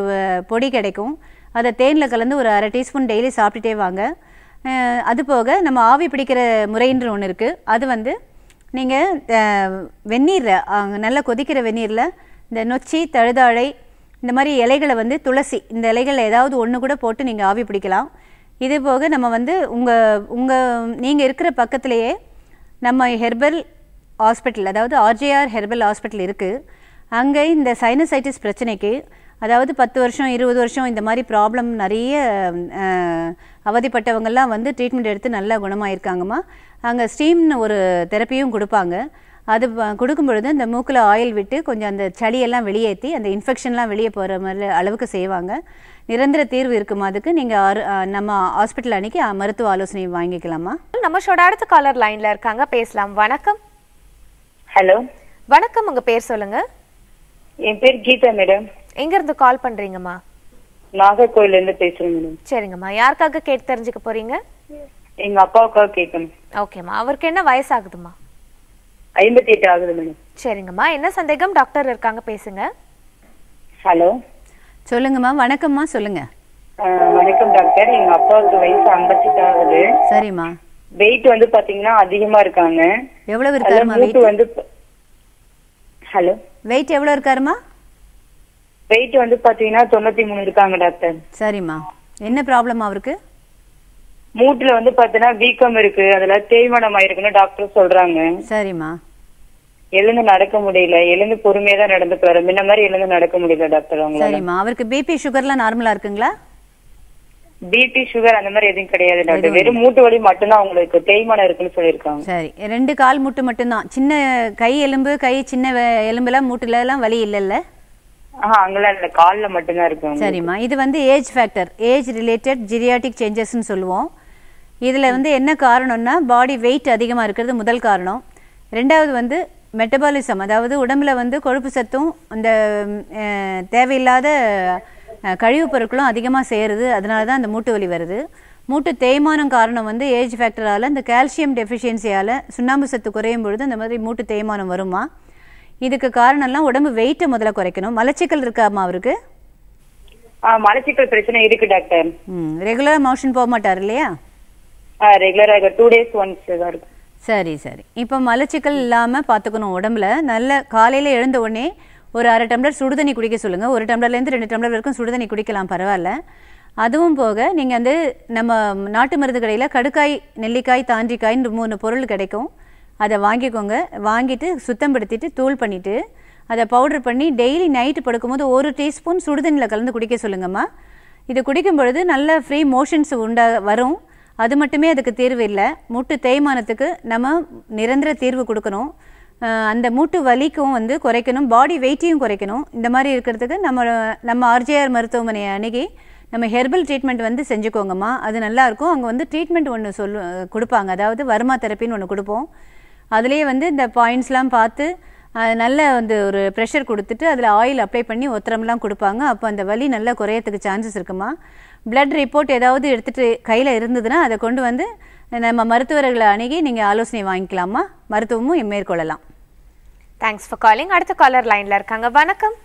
[SPEAKER 2] பொடி கிடைக்கும் அதை தேனில் கலந்து ஒரு அரை டீஸ்பூன் டெய்லி சாப்பிட்டுட்டே வாங்க அது போக நம்ம ஆவி பிடிக்கிற முறைன்ற ஒன்று இருக்குது அது வந்து நீங்கள் வெந்நீரில் நல்லா கொதிக்கிற வெந்நீரில் இந்த நொச்சி தழுதாழை இந்த மாதிரி இலைகளை வந்து துளசி இந்த இலைகளில் ஏதாவது ஒன்று கூட போட்டு நீங்கள் ஆவி பிடிக்கலாம் இது போக நம்ம வந்து உங்கள் உங்கள் நீங்கள் இருக்கிற பக்கத்துலேயே நம்ம ஹெர்பல் ஹாஸ்பிட்டல் அதாவது ஆர்ஜேஆர் ஹெர்பல் ஹாஸ்பிட்டல் இருக்குது அங்கே இந்த சைனசைட்டிஸ் பிரச்சனைக்கு அதாவது பத்து வருஷம் இருபது வருஷம் இந்த மாதிரி ப்ராப்ளம் நிறைய அவதிப்பட்டவங்கள்லாம் வந்து ட்ரீட்மெண்ட் எடுத்து நல்லா குணமாயிருக்காங்கம்மா அங்கே ஸ்டீம்னு ஒரு தெரப்பியும் கொடுப்பாங்க அது கொடுக்கும் பொழுது அந்த மூக்கில் ஆயில் விட்டு கொஞ்சம் அந்த சளியெல்லாம் வெளியேற்றி அந்த இன்ஃபெக்ஷன்லாம் வெளியே போகிற மாதிரி அளவுக்கு செய்வாங்க நிரந்தர தீர்வு இருக்குமா அதுக்கு நீங்கள் நம்ம ஹாஸ்பிட்டல் அன்னைக்கு மருத்துவ ஆலோசனை வாங்கிக்கலாமா
[SPEAKER 1] நம்ம ஷோட அடுத்த காலர் லைனில் இருக்காங்க பேசலாம் வணக்கம் ஹலோ வணக்கம் உங்க பேர் சொல்லுங்க என் பேர் கீதா மேடம் எங்க இருந்து கால் பண்றீங்கம்மா நாகர்கோயில இருந்து பேசுறேன் சரிங்கம்மா யாருக்காக கேட்டு தெரிஞ்சுக்க போறீங்க எங்க அப்பாவுக்காக கேட்கணும் ஓகேம்மா அவருக்கு என்ன வயசாகுதுமா ஐம்பத்தி எட்டு ஆகுது மேடம் சரிங்கம்மா என்ன சந்தேகம் டாக்டர் இருக்காங்க பேசுங்க
[SPEAKER 2] ஹலோ சொல்லுங்கம்மா வணக்கம்மா சொல்லுங்க
[SPEAKER 3] வணக்கம் டாக்டர் எங்க அப்பாவுக்கு வயசு ஐம்பத்தெட்டு ஆகுது சரிம்மா வெயிட் வந்து பாத்தீங்கன்னா அதிகமா இருக்காங்க எவ்வளவு இருக்காருமா வெயிட் வந்து
[SPEAKER 2] ஹலோ வெயிட் எவ்வளவு இருக்காருமா வெயிட் வந்து பாத்தீங்கன்னா தொண்ணூத்தி மூணு இருக்காங்க டாக்டர் சரிம்மா என்ன ப்ராப்ளம் அவருக்கு மூட்டுல
[SPEAKER 3] வந்து பாத்தீங்கன்னா வீக்கம் இருக்கு அதெல்லாம் தேய்மானம் ஆயிருக்குன்னு டாக்டர் சொல்றாங்க சரிம்மா எழுந்து நடக்க முடியல எழுந்து பொறுமையா தான் போற முன்ன மாதிரி எழுந்து நடக்க முடியல டாக்டர் சரிம்மா
[SPEAKER 2] அவருக்கு பிபி சுகர்லாம் நார்மலா இருக்குங்களா பிபி சுகர் அந்த மாதிரி எதுவும் கிடையாது டாக்டர் வெறும் மூட்டு வலி மட்டும்தான் அவங்களுக்கு தேய்மானம் இருக்குன்னு சொல்லிருக்காங்க சரி ரெண்டு கால் மூட்டு மட்டும்தான் சின்ன கை எலும்பு கை சின்ன எலும்புல மூட்டுல எல்லாம் வலி இல்லல்ல
[SPEAKER 3] அங்கெல்லாம் இல்லை காலில் மட்டும்தான் இருக்கும் சரிம்மா
[SPEAKER 2] இது வந்து age factor age related geriatric சேஞ்சஸ்ன்னு சொல்லுவோம் இதில் வந்து என்ன காரணம்னா பாடி வெயிட் அதிகமாக இருக்கிறது முதல் காரணம் ரெண்டாவது வந்து மெட்டபாலிசம் அதாவது உடம்புல வந்து கொழுப்பு சத்தும் அந்த தேவையில்லாத கழிவுப் பொருட்களும் அதிகமாக சேருது அதனால தான் அந்த மூட்டு வலி வருது மூட்டு தேய்மானம் காரணம் வந்து ஏஜ் ஃபேக்டரால் இந்த கால்சியம் டெஃபிஷியன்சியால் சுண்ணாம்பு சத்து குறையும் பொழுது அந்த மாதிரி மூட்டு தேய்மானம் வருமா இதுக்கு காரணம்லாம் உடம்பு வெயிட்டை முதல்ல குறைக்கணும் மலச்சிக்கல் இருக்காமா அவருக்கு மலச்சிக்கல் பிரச்சனை இருக்கு டாக்டர் ரெகுலராக மோஷன் போக மாட்டார் இல்லையா ரெகுலரா டூ டேஸ் ஒன்ஸ் இருக்கும் சரி சரி இப்போ மலச்சிக்கல் இல்லாமல் பார்த்துக்கணும் உடம்புல நல்ல காலையில் எழுந்த உடனே ஒரு அரை டம்ளர் சுடுதண்ணி குடிக்க சொல்லுங்கள் ஒரு டம்ளர்லேருந்து ரெண்டு டம்ளர் வரைக்கும் சுடுதண்ணி குடிக்கலாம் பரவாயில்ல அதுவும் போக நீங்கள் வந்து நம்ம நாட்டு மருந்து கடையில் கடுக்காய் நெல்லிக்காய் தாண்டிக்காய்னு மூணு பொருள் கிடைக்கும் அதை வாங்கிக்கோங்க வாங்கிட்டு சுத்தம் படுத்திட்டு தூள் பண்ணிவிட்டு அதை பவுடர் பண்ணி டெய்லி நைட்டு படுக்கும்போது ஒரு டீஸ்பூன் சுடுதண்ணியில் கலந்து குடிக்க சொல்லுங்கம்மா இது குடிக்கும் பொழுது நல்ல ஃப்ரீ மோஷன்ஸ் உண்டா வரும் அது மட்டுமே அதுக்கு தீர்வு இல்லை மூட்டு தேய்மானத்துக்கு நம்ம நிரந்தர தீர்வு கொடுக்கணும் அந்த மூட்டு வலிக்கும் வந்து குறைக்கணும் பாடி வெயிட்டையும் குறைக்கணும் இந்த மாதிரி இருக்கிறதுக்கு நம்ம நம்ம ஆர்ஜேஆர் மருத்துவமனையை அணுகி நம்ம ஹெர்பல் ட்ரீட்மெண்ட் வந்து செஞ்சுக்கோங்கம்மா அது நல்லாயிருக்கும் அங்கே வந்து ட்ரீட்மெண்ட் ஒன்று சொல் கொடுப்பாங்க அதாவது வருமா தெரப்பின்னு ஒன்று கொடுப்போம் அதுலேயே வந்து இந்த பாயிண்ட்ஸ்லாம் பார்த்து நல்ல வந்து ஒரு ப்ரெஷர் கொடுத்துட்டு அதில் ஆயில் அப்ளை பண்ணி ஒத்திரம்லாம் கொடுப்பாங்க அப்போ அந்த வலி நல்லா குறையத்துக்கு சான்சஸ் இருக்குமா பிளட் ரிப்போர்ட் ஏதாவது எடுத்துகிட்டு கையில் இருந்ததுன்னா அதை கொண்டு வந்து நம்ம மருத்துவர்களை அணுகி நீங்கள் ஆலோசனை வாங்கிக்கலாமா மருத்துவமும் மேற்கொள்ளலாம்
[SPEAKER 1] தேங்க்ஸ் ஃபார் காலிங் அடுத்த காலர் லைனில் இருக்காங்க வணக்கம்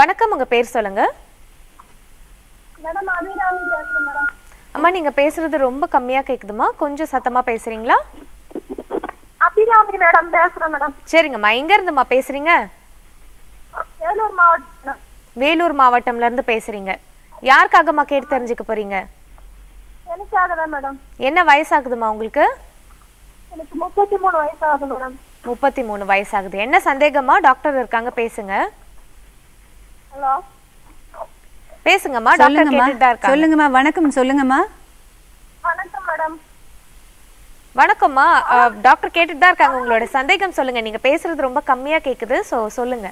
[SPEAKER 1] வணக்கம் உங்கள் பேர் சொல்லுங்க அம்மா நீங்க பேசுறது ரொம்ப கம்மியா கேக்குதுமா கொஞ்சம் சத்தமா பேசுறீங்களா அபிராமி மேடம் மேடம் சரிங்கம்மா எங்க இருந்துமா பேசுறீங்க வேலூர் மாவட்டம்ல இருந்து பேசுறீங்க யாருக்காகமா கேட்டு தெரிஞ்சுக்க போறீங்க என்ன வயசாகுதுமா உங்களுக்கு முப்பத்தி மூணு வயசாகுது என்ன சந்தேகமா டாக்டர் இருக்காங்க பேசுங்க பேசுங்கம்மா டாக்டர் சொல்லுங்கம்மா வணக்கம் சொல்லுங்கம்மா வணக்கம் மேடம் வணக்கம்மா டாக்டர் கேட்டுட்டு தான் இருக்காங்க உங்களோட சந்தேகம் சொல்லுங்க நீங்க பேசுறது ரொம்ப கம்மியா கேக்குது சோ சொல்லுங்க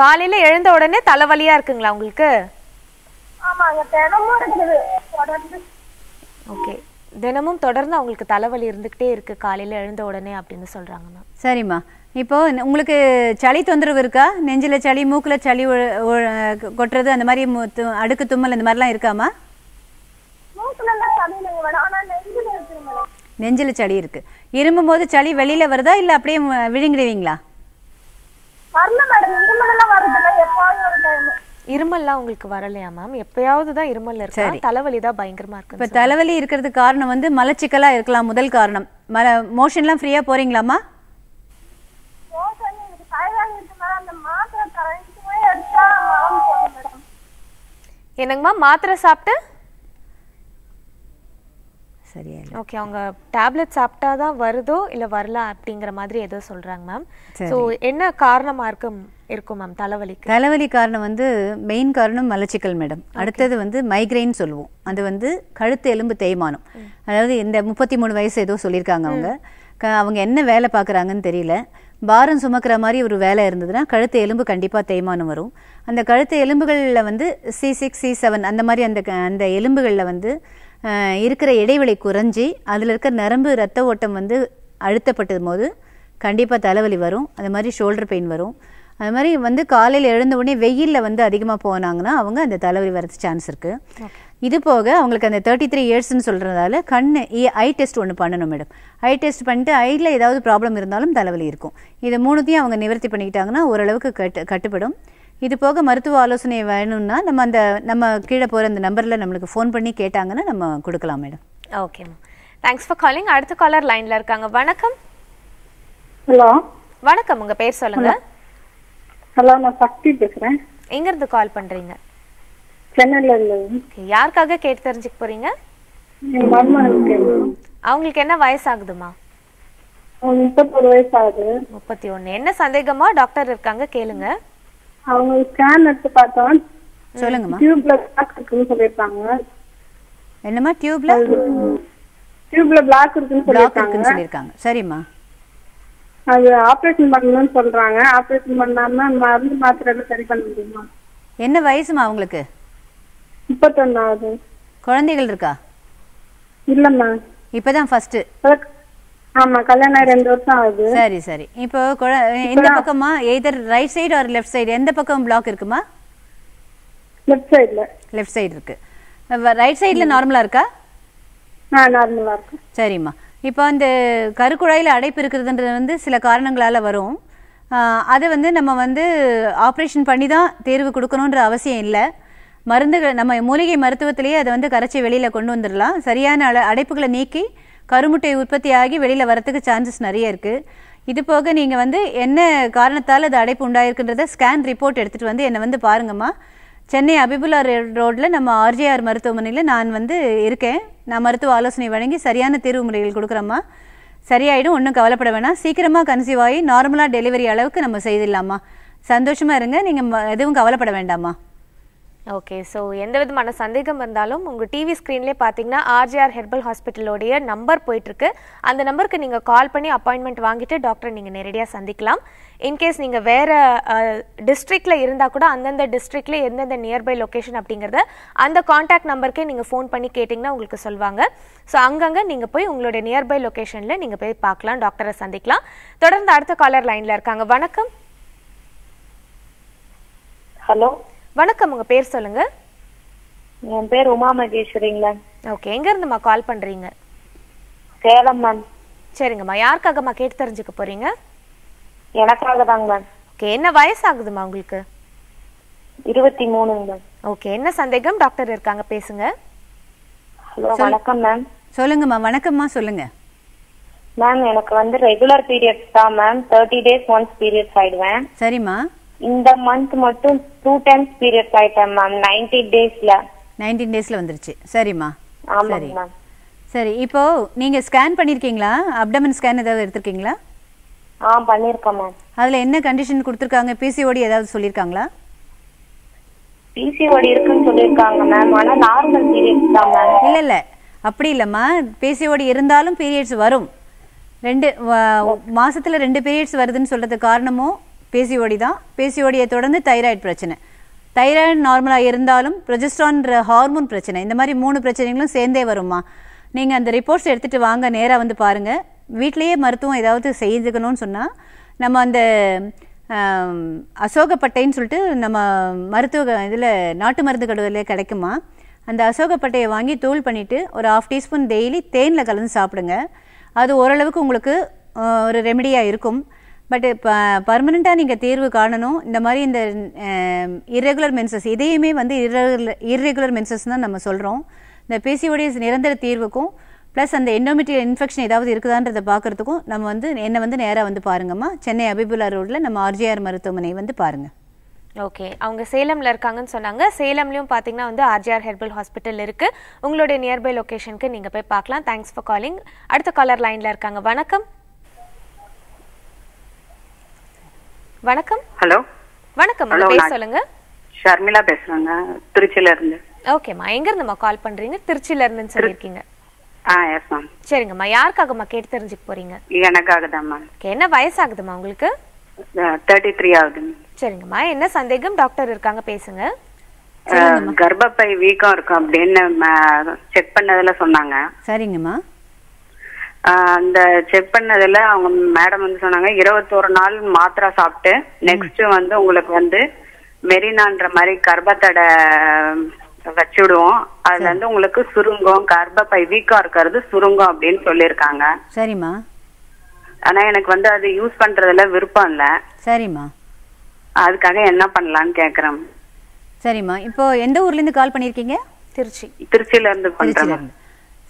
[SPEAKER 1] காலையில எழுந்த உடனே தலைவலியா இருக்குங்களா உங்களுக்கு ஓகே தினமும் தொடர்ந்து அவங்களுக்கு தலைவலி இருந்துகிட்டே இருக்கு காலையில எழுந்த உடனே அப்படின்னு சொல்றாங்க மேம்
[SPEAKER 2] சரிம்மா இப்போ உங்களுக்கு சளி தொந்தரவு இருக்கா நெஞ்சில சளி மூக்குல சளி கொட்டுறது அந்த மாதிரி அடுக்கு தும்மல் இந்த மாதிரிலாம் இருக்காமா நெஞ்சில சளி இருக்கு இரும்பும் போது சளி
[SPEAKER 1] வெளியில வருதா இல்ல அப்படியே விழுங்கிடுவீங்களா இருமல்லாம் உங்களுக்கு வரலையா மேம் எப்பயாவது தான் இருமல் இருக்கு தலைவலி தான் பயங்கரமா இருக்கு இப்போ தலைவலி
[SPEAKER 2] இருக்கிறதுக்கு காரணம் வந்து மலச்சிக்கலா இருக்கலாம் முதல் காரணம் மல மோஷன்லாம் ஃப்ரீயா
[SPEAKER 1] போறீங்களாமா என்னங்கம்மா மாத்திரை சாப்பிட்டு சரியாயிடும் ஓகே அவங்க டேப்லெட் சாப்பிட்டா தான் வருதோ இல்லை வரல அப்படிங்கிற மாதிரி ஏதோ சொல்கிறாங்க மேம் ஸோ என்ன காரணமாக இருக்கும் இருக்கும் மேம் தலைவலி
[SPEAKER 2] தலைவலி காரணம் வந்து மெயின் காரணம் மலச்சிக்கல் மேடம் அடுத்தது வந்து மைக்ரைன் சொல்லுவோம் அது வந்து கழுத்து எலும்பு தேய்மானம் அதாவது இந்த முப்பத்தி மூணு வயசு ஏதோ சொல்லியிருக்காங்க அவங்க அவங்க என்ன வேலை பார்க்குறாங்கன்னு தெரியல பாரம் சுமக்கிற மாதிரி ஒரு வேலை இருந்ததுன்னா கழுத்து எலும்பு கண்டிப்பாக தேய்மானம் வரும் அந்த கழுத்து எலும்புகளில் வந்து சி சிக்ஸ் சி செவன் அந்த மாதிரி அந்த அந்த எலும்புகளில் வந்து இருக்கிற இடைவெளி குறைஞ்சி அதில் இருக்கிற நரம்பு ரத்த ஓட்டம் வந்து அழுத்தப்பட்டது போது கண்டிப்பாக தலைவலி வரும் அது மாதிரி ஷோல்டர் பெயின் வரும் அது மாதிரி வந்து காலையில் எழுந்த உடனே வெயிலில் வந்து அதிகமாக போனாங்கன்னா அவங்க அந்த தலைவலி வரது சான்ஸ் இருக்குது இது போக அவங்களுக்கு அந்த தேர்ட்டி த்ரீ இயர்ஸ்னு சொல்கிறதால கண் ஐ டெஸ்ட் ஒன்று பண்ணணும் மேடம் ஐ டெஸ்ட் பண்ணிட்டு ஐயில் ஏதாவது ப்ராப்ளம் இருந்தாலும் தலைவலி இருக்கும் இதை மூணுத்தையும் அவங்க நிவர்த்தி பண்ணிக்கிட்டாங்கன்னா ஓரளவுக்கு கட்டு கட்டுப்படும் இது போக மருத்துவ ஆலோசனை வேணும்னா நம்ம அந்த நம்ம கீழே போகிற அந்த நம்பரில் நம்மளுக்கு ஃபோன் பண்ணி கேட்டாங்கன்னா நம்ம கொடுக்கலாம் madam
[SPEAKER 1] okay ma'am thanks for calling அடுத்த காலர் லைனில் இருக்காங்க வணக்கம் ஹலோ வணக்கம் உங்கள் பேர் சொல்லுங்க
[SPEAKER 2] ஹலோ நான் சக்தி பேசுகிறேன்
[SPEAKER 1] எங்கேருந்து கால் பண்ணுறீங்க சென்னையில் யாருக்காக கேட்டு தெரிஞ்சுக்க போகிறீங்க அவங்களுக்கு என்ன வயசாகுதுமா முப்பத்தொரு முப்பத்தி ஒன்று என்ன சந்தேகமா டாக்டர் இருக்காங்க கேளுங்க
[SPEAKER 3] அவங்க ஸ்கேன் எடுத்து பார்த்தோம் சொல்லுங்கம்மா டியூப்ல பிளாக் இருக்குன்னு சொல்லிருக்காங்க என்னம்மா டியூப்ல டியூப்ல பிளாக் இருக்குன்னு சொல்லிருக்காங்க சரிம்மா அது ஆபரேஷன் பண்ணணும்னு சொல்றாங்க ஆபரேஷன் பண்ணாம மருந்து மாத்திரையில சரி பண்ண
[SPEAKER 2] முடியுமா என்ன வயசுமா அவங்களுக்கு முப்பத்தொன்னாவது குழந்தைகள் இருக்கா இல்லம்மா இப்பதான் ஃபர்ஸ்ட் ஆமா கல்யாணம் ரெண்டு வருஷம் ஆகுது சரி சரி இப்போ இந்த பக்கமா either right side or left side எந்த பக்கம் பிளாக் இருக்குமா லெஃப்ட் சைடுல லெஃப்ட் சைடு இருக்கு ரைட் சைடுல நார்மலா இருக்கா நார்மலா இருக்கு சரிம்மா இப்போ அந்த கருக்குழாயில் அடைப்பு இருக்கிறதுன்றது வந்து சில காரணங்களால் வரும் அதை வந்து நம்ம வந்து ஆப்ரேஷன் பண்ணி தான் தேர்வு கொடுக்கணுன்ற அவசியம் இல்லை மருந்துகள் நம்ம மூலிகை மருத்துவத்திலேயே அதை வந்து கரைச்சி வெளியில் கொண்டு வந்துடலாம் சரியான அடைப்புகளை நீக்கி கருமுட்டை உற்பத்தி ஆகி வெளியில் வரத்துக்கு சான்சஸ் நிறைய இருக்குது இது போக நீங்கள் வந்து என்ன காரணத்தால் அது அடைப்பு உண்டாயிருக்குன்றத ஸ்கேன் ரிப்போர்ட் எடுத்துகிட்டு வந்து என்னை வந்து பாருங்கம்மா சென்னை அபிபுல்லா ரோட்டில் நம்ம ஆர்ஜேஆர் மருத்துவமனையில் நான் வந்து இருக்கேன் நான் மருத்துவ ஆலோசனை வழங்கி சரியான தீர்வு முறைகள் கொடுக்குறேம்மா சரியாயிடும் ஒன்றும் கவலைப்பட வேணாம் சீக்கிரமாக கன்சீவ் ஆகி நார்மலாக டெலிவரி அளவுக்கு நம்ம செய்திடலாமா சந்தோஷமாக இருங்க நீங்கள் எதுவும் கவலைப்பட வேண்டாமா
[SPEAKER 1] ஓகே ஸோ எந்த விதமான சந்தேகம் இருந்தாலும் உங்கள் டிவி ஸ்க்ரீன்லேயே பார்த்தீங்கன்னா ஆர்ஜிஆர் ஹெர்பல் ஹாஸ்பிட்டலோடைய நம்பர் போயிட்டுருக்கு அந்த நம்பருக்கு நீங்கள் கால் பண்ணி அப்பாயின்மெண்ட் வாங்கிட்டு டாக்டரை நீங்கள் நேரடியாக சந்திக்கலாம் இன்கேஸ் நீங்கள் வேறு டிஸ்ட்ரிக்டில் இருந்தால் கூட அந்தந்த டிஸ்ட்ரிக்டில் எந்தெந்த நியர்பை லொக்கேஷன் அப்படிங்கிறத அந்த காண்டாக்ட் நம்பருக்கே நீங்கள் ஃபோன் பண்ணி கேட்டிங்கன்னா உங்களுக்கு சொல்லுவாங்க ஸோ அங்கங்கே நீங்கள் போய் உங்களுடைய நியர்பை லொக்கேஷனில் நீங்கள் போய் பார்க்கலாம் டாக்டரை சந்திக்கலாம் தொடர்ந்து அடுத்த காலர் லைனில் இருக்காங்க வணக்கம் ஹலோ வணக்கம் உங்க பேர் சொல்லுங்க என் பேர் உமா மகேஸ்வரிங்களா ஓகே எங்க இருந்துமா கால் பண்றீங்க சேலம் மேம் சரிங்கம்மா யாருக்காகம்மா கேட்டு தெரிஞ்சுக்க போறீங்க எனக்காக தாங்க மேம் ஓகே என்ன வயசு ஆகுதுமா உங்களுக்கு இருபத்தி மூணுங்க மேம் ஓகே என்ன சந்தேகம் டாக்டர் இருக்காங்க பேசுங்க
[SPEAKER 2] ஹலோ வணக்கம் மேம் சொல்லுங்கம்மா வணக்கம்மா சொல்லுங்க
[SPEAKER 1] மேம் எனக்கு வந்து ரெகுலர்
[SPEAKER 2] பீரியட்ஸ் தான் ma'am thirty days once periods ஆயிடுவேன் சரிம்மா இந்த மந்த் மட்டும் டூ டைம்ஸ் பீரியட் ஆயிட்டேன் மேம் நைன்டி டேஸ்ல நைன்டீன் டேஸ்ல வந்துருச்சு சரிம்மா சரி சரி இப்போ நீங்க ஸ்கேன் பண்ணிருக்கீங்களா அப்டமன் ஸ்கேன் ஏதாவது எடுத்திருக்கீங்களா ஆ பண்ணிருக்கேன் மேம் அதுல என்ன கண்டிஷன் கொடுத்திருக்காங்க பிசிஓடி ஏதாவது சொல்லிருக்காங்களா பிசிஓடி இருக்குன்னு சொல்லிருக்காங்க மேம் ஆனா நார்மல் பீரியட்ஸ் தான் மேம் இல்ல இல்ல அப்படி இல்லம்மா பிசிஓடி இருந்தாலும் பீரியட்ஸ் வரும் ரெண்டு மாசத்துல ரெண்டு பீரியட்ஸ் வருதுன்னு சொல்றது காரணமும் பேசிஓடி தான் பேசிஓடியை தொடர்ந்து தைராய்டு பிரச்சனை தைராய்டு நார்மலாக இருந்தாலும் ப்ரொஜெஸ்ட்ரான்ற ஹார்மோன் பிரச்சனை இந்த மாதிரி மூணு பிரச்சனைகளும் சேர்ந்தே வருமா நீங்கள் அந்த ரிப்போர்ட்ஸ் எடுத்துகிட்டு வாங்க நேராக வந்து பாருங்கள் வீட்லேயே மருத்துவம் ஏதாவது செய்துக்கணும்னு சொன்னால் நம்ம அந்த அசோகப்பட்டைன்னு சொல்லிட்டு நம்ம மருத்துவ இதில் நாட்டு மருந்து கடையிலே கிடைக்குமா அந்த அசோகப்பட்டையை வாங்கி தூள் பண்ணிவிட்டு ஒரு ஆஃப் டீஸ்பூன் டெய்லி தேனில் கலந்து சாப்பிடுங்க அது ஓரளவுக்கு உங்களுக்கு ஒரு ரெமெடியாக இருக்கும் பட் இப்போ பர்மனெண்ட்டாக நீங்கள் தேர்வு காணணும் இந்த மாதிரி இந்த இர்ரெகுலர் மென்சஸ் இதையுமே வந்து இர்ரெகுலர் இர்ரெகுலர் மென்சஸ் தான் நம்ம சொல்கிறோம் இந்த பேசியோடைய நிரந்தர தீர்வுக்கும் ப்ளஸ் அந்த எண்டோமெட்ரியல் இன்ஃபெக்ஷன் ஏதாவது இருக்குதான்றதை பார்க்குறதுக்கும் நம்ம வந்து என்னை வந்து நேராக வந்து பாருங்கம்மா சென்னை அபிபுல்லா ரோட்டில் நம்ம ஆர்ஜிஆர் மருத்துவமனை வந்து பாருங்கள்
[SPEAKER 1] ஓகே அவங்க சேலமில் இருக்காங்கன்னு சொன்னாங்க சேலம்லையும் பார்த்தீங்கன்னா வந்து ஆர்ஜிஆர் ஹெர்பல் ஹாஸ்பிட்டல் இருக்குது உங்களுடைய நியர்பை லொக்கேஷனுக்கு நீங்கள் போய் பார்க்கலாம் தேங்க்ஸ் ஃபார் காலிங் அடுத்த காலர் லைனில் இருக்காங்க வணக்கம் வணக்கம் ஹலோ வணக்கம் பேர் சொல்லுங்க
[SPEAKER 3] ஷர்மிளா பேசுறேங்க திருச்சில இருந்து
[SPEAKER 1] ஓகேம்மா எங்க இருந்துமா கால் பண்றீங்க திருச்சில இருந்துன்னு சொல்லிருக்கீங்க சரிங்கம்மா யாருக்காகம்மா கேட்டு தெரிஞ்சுக்க போறீங்க எனக்காக தான் என்ன வயசாகுதுமா உங்களுக்கு
[SPEAKER 3] தேர்ட்டி த்ரீ ஆகுது
[SPEAKER 1] சரிங்கம்மா என்ன சந்தேகம் டாக்டர் இருக்காங்க பேசுங்க
[SPEAKER 3] கர்ப்பப்பை வீக்கம் இருக்கும் அப்படின்னு செக் பண்ணதுல சொன்னாங்க சரிங்கம்மா அந்த செக் பண்ணதுல அவங்க மேடம் வந்து சொன்னாங்க இருபத்தோரு நாள் மாத்திரா சாப்பிட்டு நெக்ஸ்ட் வந்து உங்களுக்கு வந்து மெரினான்ற மாதிரி கர்ப்பத்தடை வச்சுடுவோம் அதுல இருந்து உங்களுக்கு சுருங்கம் கர்ப்பப்பை வீக்கா இருக்கிறது சுருங்கம் அப்படின்னு சொல்லியிருக்காங்க சரிம்மா ஆனா எனக்கு வந்து அது யூஸ் பண்றதுல விருப்பம் இல்ல சரிம்மா அதுக்காக என்ன பண்ணலாம்னு கேக்குறேன்
[SPEAKER 2] சரிம்மா இப்போ எந்த ஊர்ல இருந்து கால் பண்ணிருக்கீங்க திருச்சி
[SPEAKER 3] திருச்சியில இருந்து பண்றேன்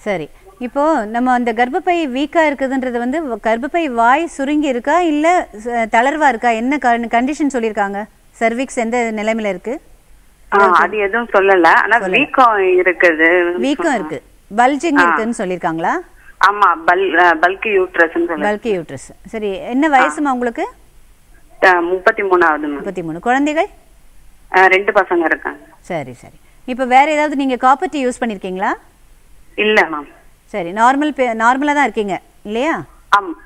[SPEAKER 2] சரி இப்போது நம்ம அந்த கர்ப்பப்பை வீக்காக இருக்குதுன்றது வந்து கர்ப்பப்பை வாய் சுருங்கி இருக்கா இல்லை தளர்வாக இருக்கா என்ன கண்டிஷன் சொல்லியிருக்காங்க சர்விக்ஸ் எந்த நிலைமையில இருக்கு அது எதுவும் சொல்லல ஆனா வீக்கம் இருக்குது வீக்கம் இருக்கு பல்ஜிங் இருக்குன்னு சொல்லிருக்காங்களா
[SPEAKER 3] ஆமா பல் பல்கி யூட்ரஸ் பல்கி
[SPEAKER 2] யூட்ரஸ் சரி என்ன வயசுமா உங்களுக்கு முப்பத்தி மூணாவது முப்பத்தி மூணு குழந்தைகள் ரெண்டு பசங்க இருக்காங்க சரி சரி இப்ப வேற ஏதாவது நீங்க காப்பர்ட்டி யூஸ் பண்ணிருக்கீங்களா இல்ல மேம் சரி நார்மல் நார்மலாக தான் இருக்கீங்க இல்லையா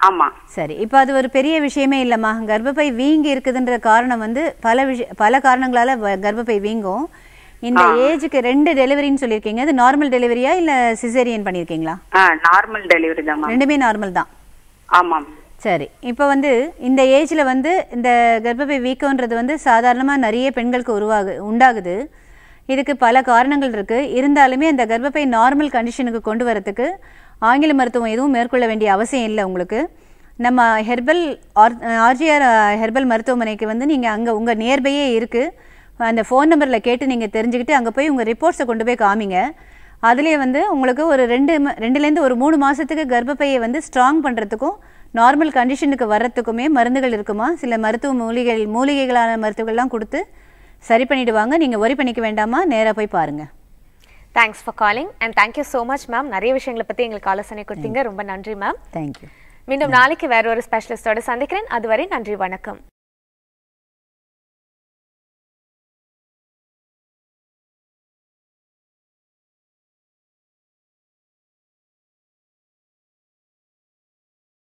[SPEAKER 2] ஆமாம் சரி இப்போ அது ஒரு பெரிய விஷயமே இல்லைம்மா கர்ப்பப்பை வீங்கி இருக்குதுன்ற காரணம் வந்து பல விஷய பல காரணங்களால கர்ப்பப்பை வீங்கும் இந்த ஏஜுக்கு ரெண்டு டெலிவரின்னு சொல்லியிருக்கீங்க அது நார்மல் டெலிவரியா இல்ல சிசேரியன் பண்ணியிருக்கீங்களா நார்மல் டெலிவரி தான் ரெண்டுமே நார்மல் தான் ஆமாம் சரி இப்போ வந்து இந்த ஏஜ்ல வந்து இந்த கர்ப்பப்பை வீக்கம்ன்றது வந்து சாதாரணமாக நிறைய பெண்களுக்கு உருவாகு உண்டாகுது இதுக்கு பல காரணங்கள் இருக்குது இருந்தாலுமே அந்த கர்ப்பப்பை நார்மல் கண்டிஷனுக்கு கொண்டு வரத்துக்கு ஆங்கில மருத்துவம் எதுவும் மேற்கொள்ள வேண்டிய அவசியம் இல்லை உங்களுக்கு நம்ம ஹெர்பல் ஆர் ஆர்ஜிஆர் ஹெர்பல் மருத்துவமனைக்கு வந்து நீங்கள் அங்கே உங்கள் நேர்பையே இருக்குது அந்த ஃபோன் நம்பரில் கேட்டு நீங்கள் தெரிஞ்சுக்கிட்டு அங்கே போய் உங்கள் ரிப்போர்ட்ஸை கொண்டு போய் காமிங்க அதுலேயே வந்து உங்களுக்கு ஒரு ரெண்டு ரெண்டுலேருந்து ஒரு மூணு மாதத்துக்கு கர்ப்பப்பையை வந்து ஸ்ட்ராங் பண்ணுறதுக்கும் நார்மல் கண்டிஷனுக்கு வர்றதுக்குமே மருந்துகள் இருக்குமா சில மருத்துவ மூலிகை மூலிகைகளான மருத்துவங்கள்லாம் கொடுத்து சரி பண்ணிவிடுவாங்க நீங்கள் ஒரி பண்ணிக்க வேண்டாமா நேராக போய் பாருங்கள்
[SPEAKER 1] thanks for calling and thank you so much ma'am நிறைய விஷயங்களை பற்றி எங்களுக்கு ஆலோசனை கொடுத்தீங்க ரொம்ப நன்றி மேம் தேங்க்யூ மீண்டும் நாளைக்கு வேற ஒரு ஸ்பெஷலிஸ்டோட சந்திக்கிறேன் அதுவரை நன்றி வணக்கம்